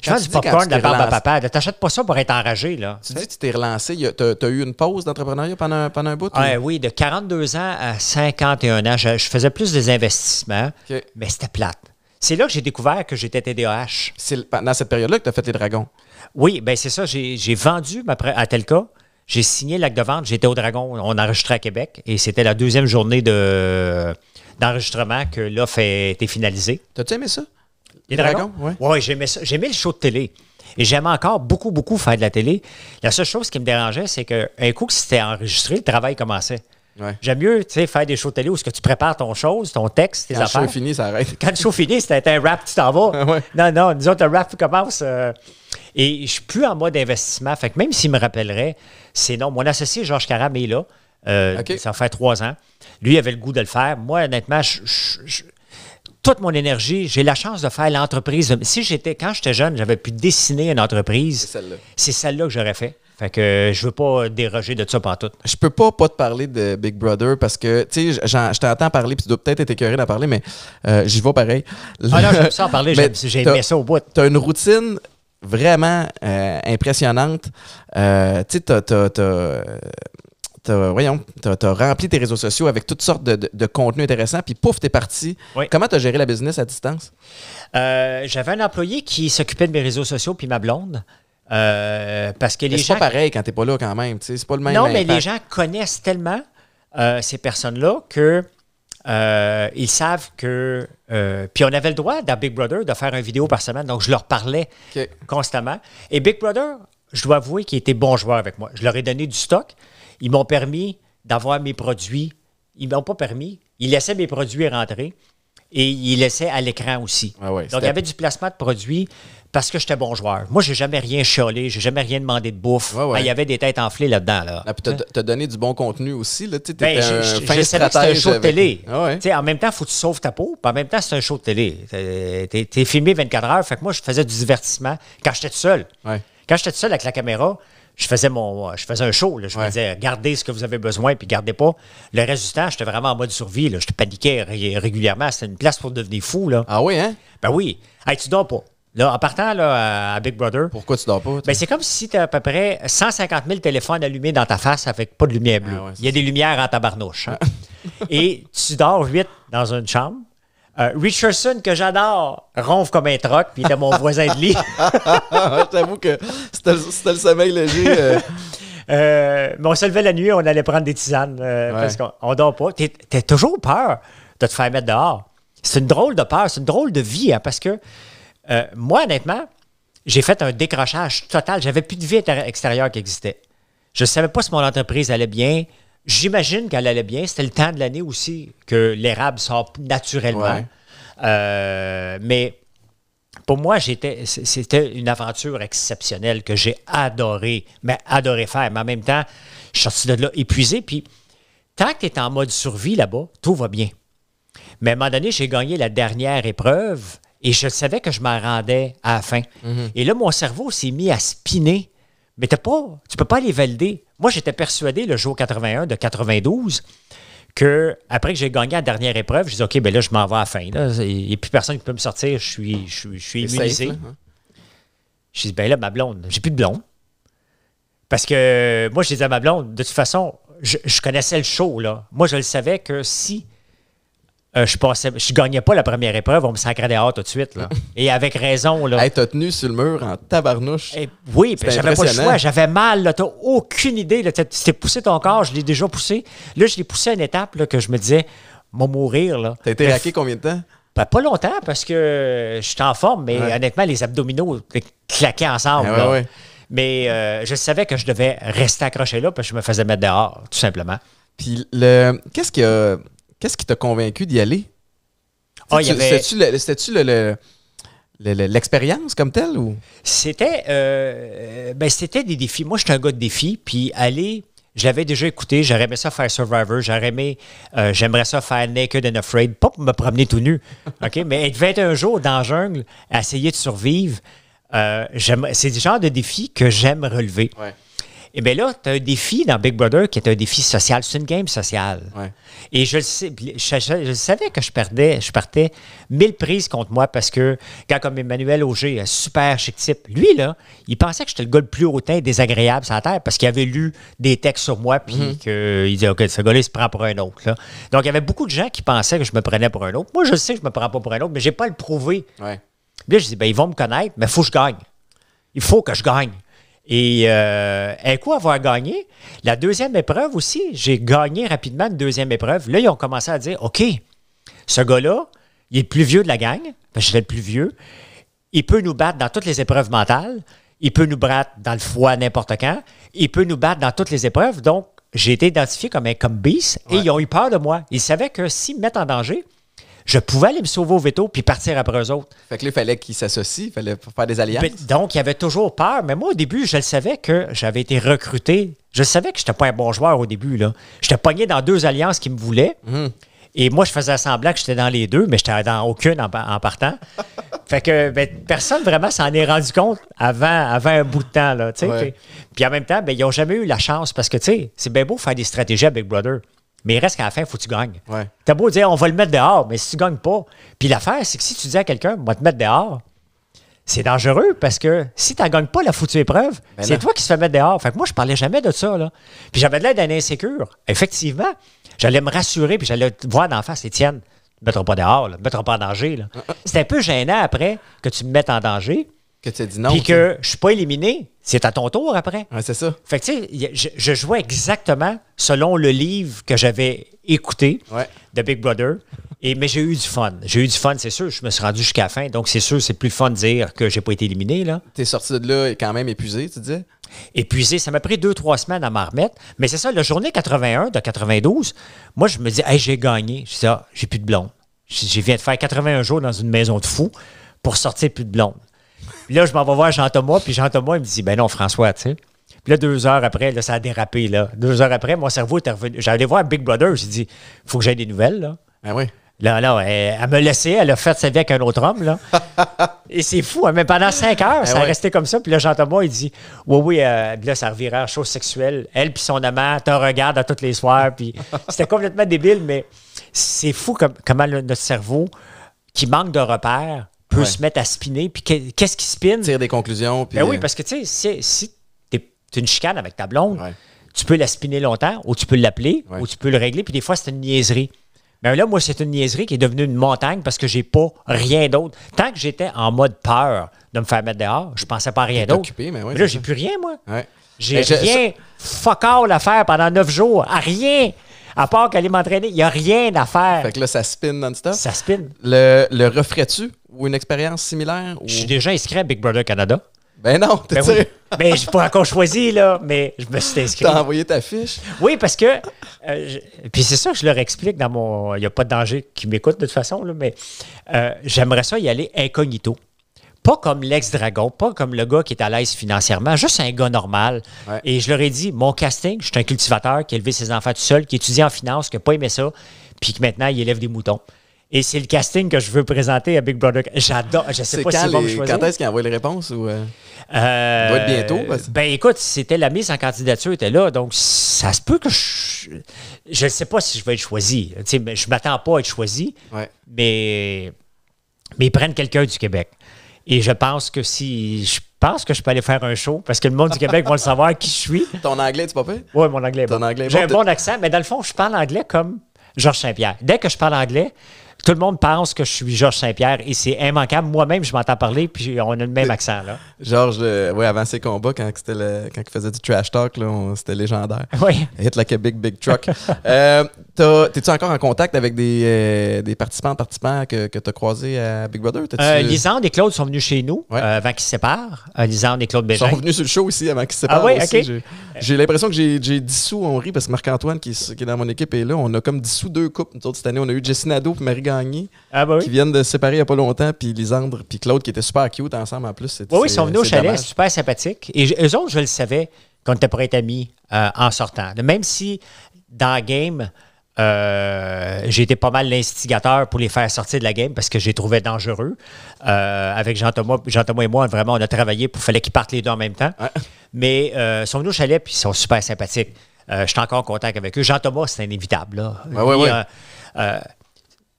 Je fais du popcorn de la barbe à papa. T'achètes pas ça pour être enragé, là. Tu dis que tu t'es relancé. Tu as, eu une pause d'entrepreneuriat pendant, un bout? Ah, oui, de 42 ans à 51 ans. Je, faisais plus des investissements, mais c'était plate. C'est là que j'ai découvert que j'étais TDAH. C'est pendant cette période-là que tu as fait les dragons? Oui, ben c'est ça. J'ai vendu ma à cas. J'ai signé l'acte de vente. J'étais au Dragon. On enregistrait à Québec. Et c'était la deuxième journée de d'enregistrement que l'offre a été finalisée. T'as-tu aimé ça? Les, dragons? Oui, j'aimais ça. J'aimais le show de télé. Et j'aime encore beaucoup, beaucoup faire de la télé. La seule chose qui me dérangeait, c'est qu'un coup que c'était enregistré, le travail commençait. J'aime mieux faire des shows de télé où ce que tu prépares ton chose, ton texte, tes affaires. Quand le show fini, ça arrête. Quand le show fini, c'était un rap, tu t'en vas. Ah non, non, nous autres, le rap commence. Euh, et je ne suis plus en mode investissement. Fait que même s'il me rappellerait, c'est non. Mon associé Georges Caram est là. Euh, ça fait trois ans. Lui avait le goût de le faire. Moi, honnêtement, toute mon énergie, j'ai la chance de faire l'entreprise. Si j'étais, quand j'étais jeune, j'avais pu dessiner une entreprise, c'est celle-là, c'est celle-là que j'aurais fait. Fait que euh, je veux pas déroger de ça par tout. Je peux pas pas te parler de Big Brother parce que, tu sais, je t'entends parler, puis tu dois peut-être être écœuré d'en parler, mais euh, j'y vais pareil. Ah non, peux pas en parler, j'ai aimé ça au bout. T'as une routine vraiment impressionnante. tu sais, tu t'as, euh, voyons, tu as, rempli tes réseaux sociaux avec toutes sortes de, contenus intéressants, puis pouf, t'es parti. Comment tu as géré la business à distance? Euh, j'avais un employé qui s'occupait de mes réseaux sociaux, puis ma blonde. Euh, parce que les gens. C'est pas pareil quand t'es pas là quand même. C'est pas le même. Non, mais les gens connaissent tellement ces personnes-là qu'ils savent que. puis on avait le droit dans Big Brother de faire une vidéo par semaine, donc je leur parlais constamment. Et Big Brother, je dois avouer qu'il était bon joueur avec moi. Je leur ai donné du stock, ils m'ont permis d'avoir mes produits. Ils m'ont pas permis. Ils laissaient mes produits rentrer et ils laissaient à l'écran aussi. Ah Donc, il y avait du placement de produits parce que j'étais bon joueur. Moi, j'ai jamais rien Je j'ai jamais rien demandé de bouffe. Ben, il y avait des têtes enflées là-dedans. Là. Ah, tu as, donné du bon contenu aussi. Là. Ben, Étais un c'était un show de télé. Ah en même temps, il faut que tu sauves ta peau. en même temps, c'est un show de télé. Tu es, filmé 24 heures. Fait que moi, je faisais du divertissement quand j'étais tout seul. Quand j'étais seul avec la caméra, je faisais mon je faisais un show. Là. Je me disais, gardez ce que vous avez besoin, puis gardez pas. Le reste du temps, j'étais vraiment en mode survie. Je te paniquais régulièrement. C'était une place pour devenir fou. Ah oui, hein? Ben oui. Hey, tu dors pas. en partant à Big Brother. Pourquoi tu dors pas? Ben, c'est comme si tu as à peu près 150 000 téléphones allumés dans ta face avec pas de lumière bleue. Ah Il y a des lumières en tabarnouche. barnouche hein. Et tu dors vite dans une chambre. Euh, Richardson, que j'adore, ronfle comme un troc, puis il était mon voisin de lit. Je que c'était le sommeil léger. Euh. Euh, mais on se levait la nuit, on allait prendre des tisanes parce qu'on dort pas. T'as toujours peur de te faire mettre dehors. C'est une drôle de peur, c'est une drôle de vie, hein, parce que moi, honnêtement, j'ai fait un décrochage total. J'avais plus de vie extérieure qui existait. Je savais pas si mon entreprise allait bien. J'imagine qu'elle allait bien. C'était le temps de l'année aussi que l'érable sort naturellement. Euh, mais pour moi, c'était une aventure exceptionnelle que j'ai adoré, mais adoré faire. Mais en même temps, je suis sorti de là épuisé. Puis, tant que tu es en mode survie là-bas, tout va bien. Mais à un moment donné, j'ai gagné la dernière épreuve et je savais que je m'en rendais à la fin. Mhm. Et là, mon cerveau s'est mis à spinner. Mais tu pas, tu peux pas les valider. Moi, j'étais persuadé le jour 81 de 92 que après que j'ai gagné la dernière épreuve, je dis OK, ben là, je m'en vais à la fin. Il n'y a plus personne qui peut me sortir. Je suis, je, je suis immunisé. Hein? Je dis ben là, ma blonde, j'ai plus de blonde. Parce que moi, je disais à ma blonde, de toute façon, je, je connaissais le show. Là. Moi, je le savais que si euh, je passais, je gagnais pas la première épreuve, on me sacrait dehors tout de suite. Là. Et avec raison. Là. Hey, t'as tenu sur le mur en tabarnouche. Et oui, j'avais pas le choix, j'avais mal, t'as aucune idée. Tu t'es poussé ton corps, je l'ai déjà poussé. Là, je l'ai poussé à une étape là, que je me disais, va mourir. Là. T'as été raqué combien de temps? Ben, pas longtemps parce que je suis en forme, mais honnêtement, les abdominaux claquaient ensemble. Ah mais euh, je savais que je devais rester accroché là parce que je me faisais mettre dehors, tout simplement. Puis, le... qu'est-ce que Qu'est-ce qui t'a convaincu d'y aller? Ah, C'était-tu l'expérience comme telle ou c'était euh, ben, c'était des défis moi j'étais un gars de défis puis aller je l'avais déjà écouté j'aurais aimé ça faire Survivor j'aurais aimé euh, j'aimerais ça faire Naked and Afraid pas pour me promener tout nu ok mais être 21 jours dans la jungle essayer de survivre euh, c'est le genre de défis que j'aime relever ouais. Et eh bien là, tu as un défi dans Big Brother qui est un défi social. C'est une game sociale. Et je sais, je, savais que je perdais, je partais mille prises contre moi parce que, quand comme Emmanuel Auger, super chic type, lui, là, il pensait que j'étais le gars le plus hautain et désagréable sur la Terre parce qu'il avait lu des textes sur moi puis mhm. qu'il disait, OK, ce gars-là, se prend pour un autre. Donc, il y avait beaucoup de gens qui pensaient que je me prenais pour un autre. Moi, je sais que je me prends pas pour un autre, mais j'ai pas le prouvé. Puis là, je dis, ben, ils vont me connaître, mais il faut que je gagne. Il faut que je gagne. Et euh, un coup quoi avoir gagné? La deuxième épreuve aussi, j'ai gagné rapidement une deuxième épreuve. Là, ils ont commencé à dire, OK, ce gars-là, il est le plus vieux de la gang, je le plus vieux. Il peut nous battre dans toutes les épreuves mentales. Il peut nous battre dans le foie n'importe quand. Il peut nous battre dans toutes les épreuves. Donc, j'ai été identifié comme un comme beast et ils ont eu peur de moi. Ils savaient que s'ils me mettent en danger, je pouvais aller me sauver au veto puis partir après eux autres. Fait que là, il fallait qu'ils s'associent, il fallait faire des alliances. Ben, donc, il y avait toujours peur. Mais moi, au début, je le savais que j'avais été recruté. Je savais que je n'étais pas un bon joueur au début. là. J'étais pogné dans deux alliances qui me voulaient. Mhm. Et moi, je faisais semblant que j'étais dans les deux, mais j'étais dans aucune en, partant. fait que ben, personne vraiment s'en est rendu compte avant, avant un bout de temps. Là, Puis en même temps, ben, ils n'ont jamais eu la chance parce que c'est bien beau faire des stratégies avec Brother. Mais il reste qu'à la fin, il faut que tu gagnes. T'as beau dire, on va le mettre dehors, mais si tu gagnes pas. Puis l'affaire, c'est que si tu dis à quelqu'un, on va te mettre dehors, c'est dangereux parce que si tu gagnes pas la foutue épreuve, ben c'est toi qui se fais mettre dehors. Fait moi, je parlais jamais de ça. Là. Puis j'avais de l'aide d'un insécure. Effectivement, j'allais me rassurer, puis j'allais voir d'en face, Étienne, ne mettra pas dehors, ne mettra pas en danger. c'est un peu gênant après que tu me mettes en danger. Que tu non. Puis que je suis pas éliminé c'est à ton tour après. Ah c'est ça. Fait que tu sais, je, jouais exactement selon le livre que j'avais écouté de Big Brother. Et, mais j'ai eu du fun. J'ai eu du fun, c'est sûr. Je me suis rendu jusqu'à la fin. Donc, c'est sûr, c'est plus fun de dire que j'ai pas été éliminé. là. es sorti de là quand même épuisé, tu dis Épuisé. Ça m'a pris deux, trois semaines à m'en remettre. Mais c'est ça, la journée 81 de 92, moi, je me dis, hey, j'ai gagné. Je ah, j'ai plus de blonde. Je viens de faire 81 jours dans une maison de fous pour sortir plus de blonde. Puis là, je m'en vais voir Jean-Thomas, puis Jean-Thomas, il me dit, ben non, François, tu sais. Puis là, deux heures après, là, ça a dérapé. Deux heures après, mon cerveau était revenu. J'allais voir Big Brother, j'ai dit, faut que j'aille des nouvelles. Là. Ah oui. Là, là, elle, me laissait, elle a fait sa vie avec un autre homme, là. Et c'est fou, hein, mais pendant cinq heures, ben ça a resté comme ça. Puis là, Jean-Thomas, il dit Oui, oui, euh, là, ça revient, à chose sexuelle. Elle puis son amant te regarde à toutes les soirs. Puis c'était complètement débile, mais c'est fou comment notre cerveau, qui manque de repères, peut se mettre à spinner. Puis qu'est-ce qui spinne? Tire des conclusions. Puis... Ben oui, euh, parce que tu sais, si, tu t'es une chicane avec ta blonde, tu peux la spinner longtemps, ou tu peux l'appeler, ou tu peux le régler. Puis des fois, c'est une niaiserie. Mais ben là, moi, c'est une niaiserie qui est devenue une montagne parce que j'ai pas rien d'autre. Tant que j'étais en mode peur de me faire mettre dehors, je pensais pas à rien d'autre. Mais, là, j'ai plus rien, moi. J'ai ben, rien, fuck all à faire pendant neuf jours. À rien. À part qu'aller m'entraîner, il n'y a rien à faire. Fait que là, ça spin le Ça spin. Le, le tu ou une expérience similaire? Je suis déjà inscrit à Big Brother Canada. Ben non, t'es ben sûr. Mais ben, je pas encore choisi, là, mais je me suis inscrit. Tu T'as envoyé ta fiche? Oui, parce que. Euh, puis c'est ça que je leur explique dans mon. Il n'y a pas de danger qui m'écoutent de toute façon, là, mais euh, j'aimerais ça y aller incognito. Pas comme l'ex-dragon, pas comme le gars qui est à l'aise financièrement, juste un gars normal. Et je leur ai dit mon casting, je suis un cultivateur qui a élevé ses enfants tout seul, qui étudie en finance, qui n'a pas aimé ça, puis que maintenant il élève des moutons. Et c'est le casting que je veux présenter à Big Brother. J'adore. Je sais pas si choisir. Quand est-ce qu'il envoie les réponses ou euh, euh être bientôt Ben écoute, c'était la mise en candidature était là, donc ça se peut que je je ne sais pas si je vais être choisi. Je ne m'attends pas à être choisi, mais mais ils prennent quelqu'un du Québec. Et je pense que si je pense que je peux aller faire un show parce que le monde du Québec va le savoir qui je suis. Ton anglais, tu pas fait? Oui, mon anglais. Ton bon. J'ai un bon accent, mais dans le fond, je parle anglais comme Georges Saint-Pierre. Dès que je parle anglais, tout le monde pense que je suis Georges Saint-Pierre et c'est immanquable. Moi-même, je m'entends parler puis on a le même accent. là. Georges, oui, avant ses combats, quand, le, quand il faisait du trash talk, c'était légendaire. Oui. Hit like a big, big truck. euh, T'es-tu encore en contact avec des, euh, des participants, participants que, que tu as croisés à Big Brother? Euh, Lisande et Claude sont venus chez nous euh, avant qu'ils se séparent. Lisande et Claude Bégin. Ils sont venus sur le show aussi avant qu'ils se ah séparent. Ah oui, OK. J'ai l'impression que j'ai dissous, Henri parce que Marc-Antoine, qui, est dans mon équipe, est là. On a comme dissous deux couples. cette année, on a eu Jessinado et marie ah, bah qui viennent de se séparer il n'y a pas longtemps, puis Lisandre, puis Claude, qui étaient super cute ensemble en plus. Oui, oui, ils sont venus au chalet, super sympathiques. Et eux autres, je le savais qu'on était pour être amis euh, en sortant. Même si dans la game, euh, j'étais pas mal l'instigateur pour les faire sortir de la game parce que j'ai trouvé dangereux. Euh, avec Jean-Thomas, Jean-Thomas et moi, vraiment, on a travaillé pour fallait qu'ils partent les deux en même temps. Mais ils sont venus au chalet puis ils sont super sympathiques. je suis encore en contact avec eux. Jean-Thomas, c'est inévitable. Là. oui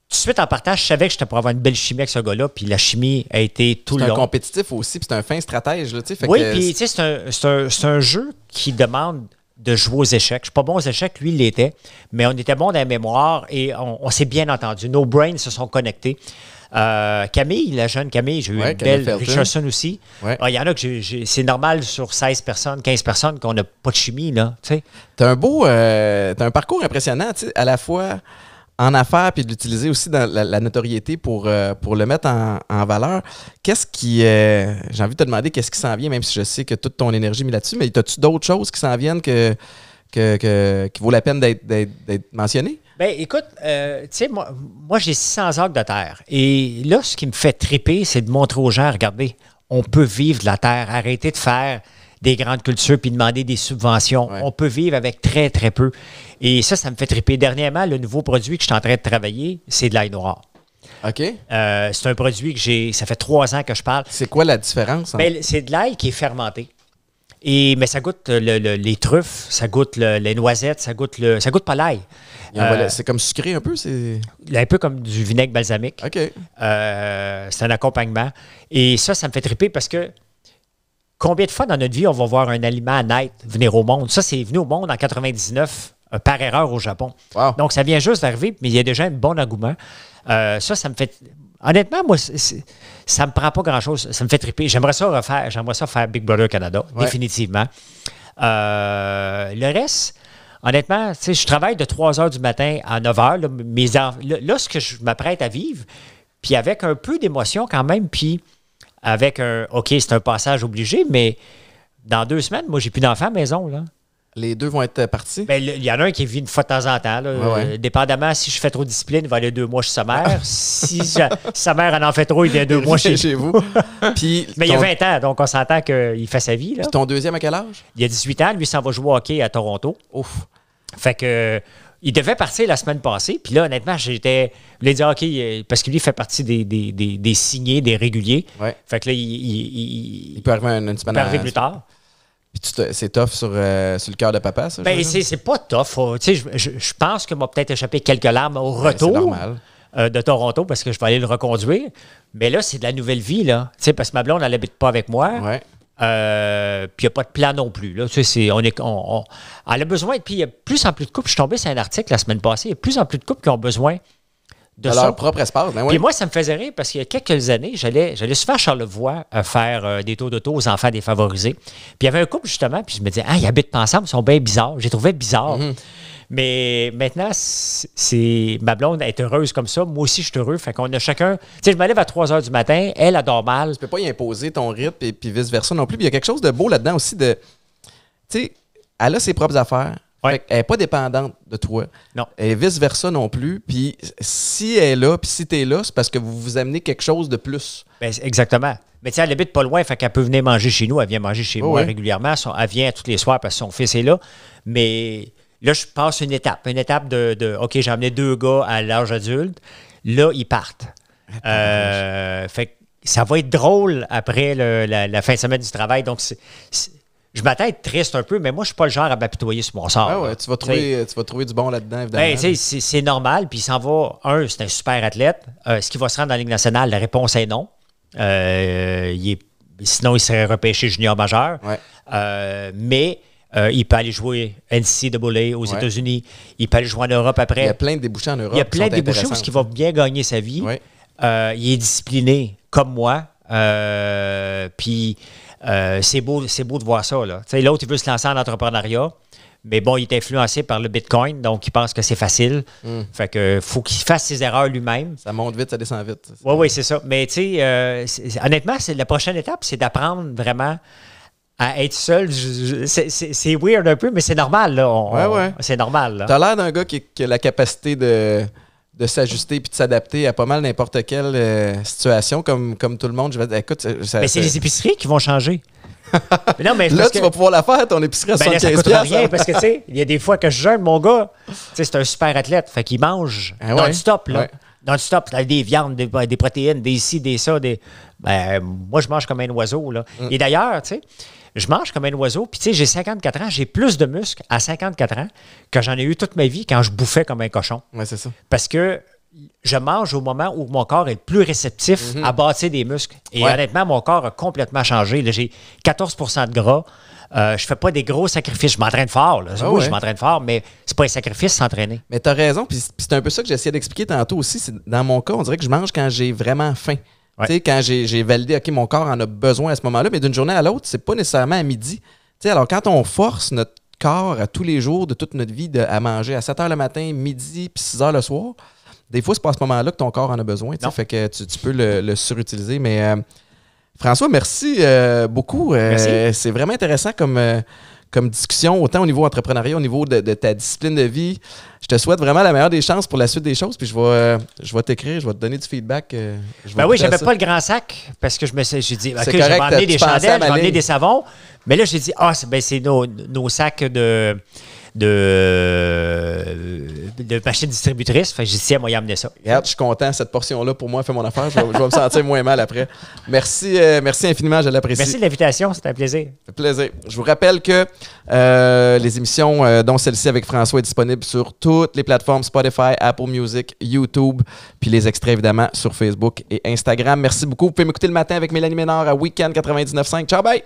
tout de suite en partage, je savais que j'étais pour avoir une belle chimie avec ce gars-là, puis la chimie a été tout le long. C'est un compétitif aussi, puis c'est un fin stratège. oui, puis c'est un, jeu qui demande de jouer aux échecs. Je suis pas bon aux échecs, lui, il l'était, mais on était bon dans la mémoire et on, s'est bien entendu. Nos brains se sont connectés. Euh, Camille, la jeune Camille, j'ai eu une belle Richardson aussi. Ah, il y en a que c'est normal sur 16 personnes, 15 personnes qu'on n'a pas de chimie. Tu as un beau, euh, Tu as un parcours impressionnant, à la fois en affaires puis de l'utiliser aussi dans la, notoriété pour, euh, pour le mettre en, valeur. Qu'est-ce qui. Euh, j'ai envie de te demander qu'est-ce qui s'en vient, même si je sais que toute ton énergie mise là-dessus, mais as-tu d'autres choses qui s'en viennent que, qui vaut la peine d'être mentionnées? Ben, écoute, euh, tu sais, moi, moi j'ai 600 acres de terre. Et là, ce qui me fait triper, c'est de montrer aux gens, regardez, on peut vivre de la terre. Arrêtez de faire des grandes cultures puis demander des subventions. On peut vivre avec très, très peu. Et ça, ça me fait tripper Dernièrement, le nouveau produit que je suis en train de travailler, c'est de l'ail noir. OK. Euh, c'est un produit que j'ai. Ça fait trois ans que je parle. C'est quoi la différence? Hein? Ben, c'est de l'ail qui est fermenté. Et, mais ça goûte les truffes, ça goûte les noisettes, ça goûte le, ça goûte pas l'ail. Euh, c'est comme sucré un peu, c'est un peu comme du vinaigre balsamique. Ok. Euh, c'est un accompagnement. Et ça, ça me fait tripper parce que Combien de fois dans notre vie on va voir un aliment naître, venir au monde? Ça, c'est venu au monde en 99 euh, par erreur au Japon. Donc, ça vient juste d'arriver, mais il y a déjà un bon engouement. Euh, ça, ça me fait. Honnêtement, moi, ça me prend pas grand-chose. Ça me fait triper. J'aimerais ça refaire. J'aimerais ça faire Big Brother Canada, définitivement. Euh, le reste, honnêtement, je travaille de 3 h du matin à 9 h là ce que je m'apprête à vivre, puis avec un peu d'émotion quand même, puis avec un OK, c'est un passage obligé, mais dans deux semaines, moi, j'ai plus d'enfants à maison. Là. Les deux vont être partis? mais ben, il y en a un qui vit une fois de temps en temps. Euh, dépendamment si je fais trop de discipline, il va aller deux mois chez sa mère. Ah. Si, sa mère en en fait trop, il vient deux mois chez, chez vous. Puis Mais il y a 20 ans, donc on s'entend qu'il fait sa vie. Là. ton deuxième à quel âge? Il y a 18 ans, lui s'en va jouer au hockey à Toronto. Ouf. Fait que il devait partir la semaine passée. Puis là, honnêtement, j'étais. Je voulais dire, OK, euh, parce que lui fait partie des, des, des, signés, des réguliers. Fait que là, il. Il, peut arriver une, semaine peut arriver plus tard. c'est tough euh, sur, le cœur de papa, ça? Ben, c'est pas tough. Oh, tu sais, je, je, pense que m'a peut-être échappé quelques larmes au ben, retour. Euh, de Toronto parce que je vais aller le reconduire. Mais là, c'est de la nouvelle vie, là. Tu sais, parce que ma blonde, elle n'habite pas avec moi. Ouais. Euh, puis il n'y a pas de plan non plus. Là. on est, on, elle a besoin. Puis il y a plus en plus de couples. Je suis tombé sur un article la semaine passée. Il y a plus en plus de couples qui ont besoin de, leur propre espace. Ben oui. Puis moi, ça me faisait rire parce qu'il y a quelques années, j'allais, souvent à Charlevoix euh, faire euh, des tours d'auto aux enfants défavorisés. Puis il y avait un couple, justement, puis je me disais, ah, ils habitent ensemble, ils sont bien bizarres. J'ai trouvé bizarre. Mhm. Mais maintenant, c'est ma blonde est heureuse comme ça. Moi aussi, je suis heureux. Fait qu'on a chacun. Tu sais, je m'enlève à 3 h du matin. Elle adore mal. Tu peux pas y imposer ton rythme et puis vice-versa non plus. il y a quelque chose de beau là-dedans aussi de. Tu sais, elle a ses propres affaires. elle n'est pas dépendante de toi. Non. Et vice-versa non plus. Puis si elle est là, puis si tu es là, c'est parce que vous vous amenez quelque chose de plus. Ben, exactement. Mais tu elle habite pas loin, fait qu'elle peut venir manger chez nous. Elle vient manger chez oh moi régulièrement. Elle vient tous les soirs parce que son fils est là. Mais Là, je passe une étape, une étape de, OK, j'ai amené deux gars à l'âge adulte. Là, ils partent. Euh, fait ça va être drôle après la, fin de semaine du travail. Donc, je m'attends à être triste un peu, mais moi, je ne suis pas le genre à m'apitoyer sur mon sort. tu, vas trouver, du bon là-dedans, évidemment. Ben, c'est normal. Puis, s'en va. Un, c'est un super athlète. est euh, ce qu'il va se rendre dans la Ligue nationale, la réponse est non. Euh, sinon, il serait repêché junior majeur. Ouais. mais euh, il peut aller jouer NCAA aux États-Unis. Il peut aller jouer en Europe après. Il y a plein de débouchés en Europe. Il y a plein de débouchés parce qu'il va bien gagner sa vie. Euh, il est discipliné, comme moi. Euh, puis c'est beau, beau de voir ça. L'autre, il veut se lancer en entrepreneuriat. Mais bon, il est influencé par le Bitcoin, donc il pense que c'est facile. Hmm. Fait que faut qu'il fasse ses erreurs lui-même. Ça monte vite, ça descend vite. Oui, oui, c'est ça. Mais tu sais, honnêtement, la prochaine étape, c'est d'apprendre vraiment à être seul, c'est weird un peu, mais c'est normal. C'est normal. Tu as l'air d'un gars qui, a la capacité de, de s'ajuster puis de s'adapter à pas mal n'importe quelle euh, situation, comme, comme tout le monde. Je écoute, mais c'est les épiceries qui vont changer. mais non, là, tu vas pouvoir la faire, ton épicerie à ben 75 ça rien, parce que, tu sais, il y a des fois que je jeûne, mon gars, c'est un super athlète, fait qu'il mange dans ah non-stop, Dans stop des viandes, des, protéines, des ci, des ça, des... Ben, moi, je mange comme un oiseau, là. Mm. Et d'ailleurs, tu sais, je mange comme un oiseau. Puis, tu sais, j'ai 54 ans, j'ai plus de muscles à 54 ans que j'en ai eu toute ma vie quand je bouffais comme un cochon. Oui, c'est ça. Parce que je mange au moment où mon corps est plus réceptif mhm. à bâtir des muscles. Et honnêtement, mon corps a complètement changé. J'ai 14 de gras. Euh, je fais pas des gros sacrifices. Je m'entraîne fort. Ah je m'entraîne fort, mais c'est pas un sacrifice s'entraîner. Mais tu as raison. Puis c'est un peu ça que j'essayais d'expliquer tantôt aussi. Dans mon cas, on dirait que je mange quand j'ai vraiment faim quand j'ai validé, OK, mon corps en a besoin à ce moment-là, mais d'une journée à l'autre, c'est pas nécessairement à midi. alors quand on force notre corps à tous les jours de toute notre vie à manger à 7 heures le matin, midi, puis 6 heures le soir, des fois, c'est pas à ce moment-là que ton corps en a besoin. Ça fait que tu, peux le, surutiliser. Mais euh, François, merci euh, beaucoup. Euh, c'est vraiment intéressant comme comme discussion, autant au niveau entrepreneuriat, au niveau de, ta discipline de vie. Je te souhaite vraiment la meilleure des chances pour la suite des choses. Puis je vais, euh, je vais t'écrire, je vais te donner du feedback. Euh, je ben oui, j'avais pas le grand sac parce que je me suis dit, OK, je vais emmener des chandelles, je vais des savons. Mais là, j'ai dit, ah, c'est ben, nos, nos sacs de de, de distributrices. distributrice. Fait que j'ai ça. je suis content. Cette portion-là, pour moi, fait mon affaire. Je vais, me sentir moins mal après. Merci, euh, merci infiniment. Je l'apprécie. Merci de l'invitation. C'était un plaisir. Un plaisir. Je vous rappelle que euh, les émissions, euh, dont celle-ci avec François, est disponible sur toutes les plateformes Spotify, Apple Music, YouTube, puis les extraits, évidemment, sur Facebook et Instagram. Merci beaucoup. Vous pouvez m'écouter le matin avec Mélanie Ménard à Weekend 99.5. Ciao, bye!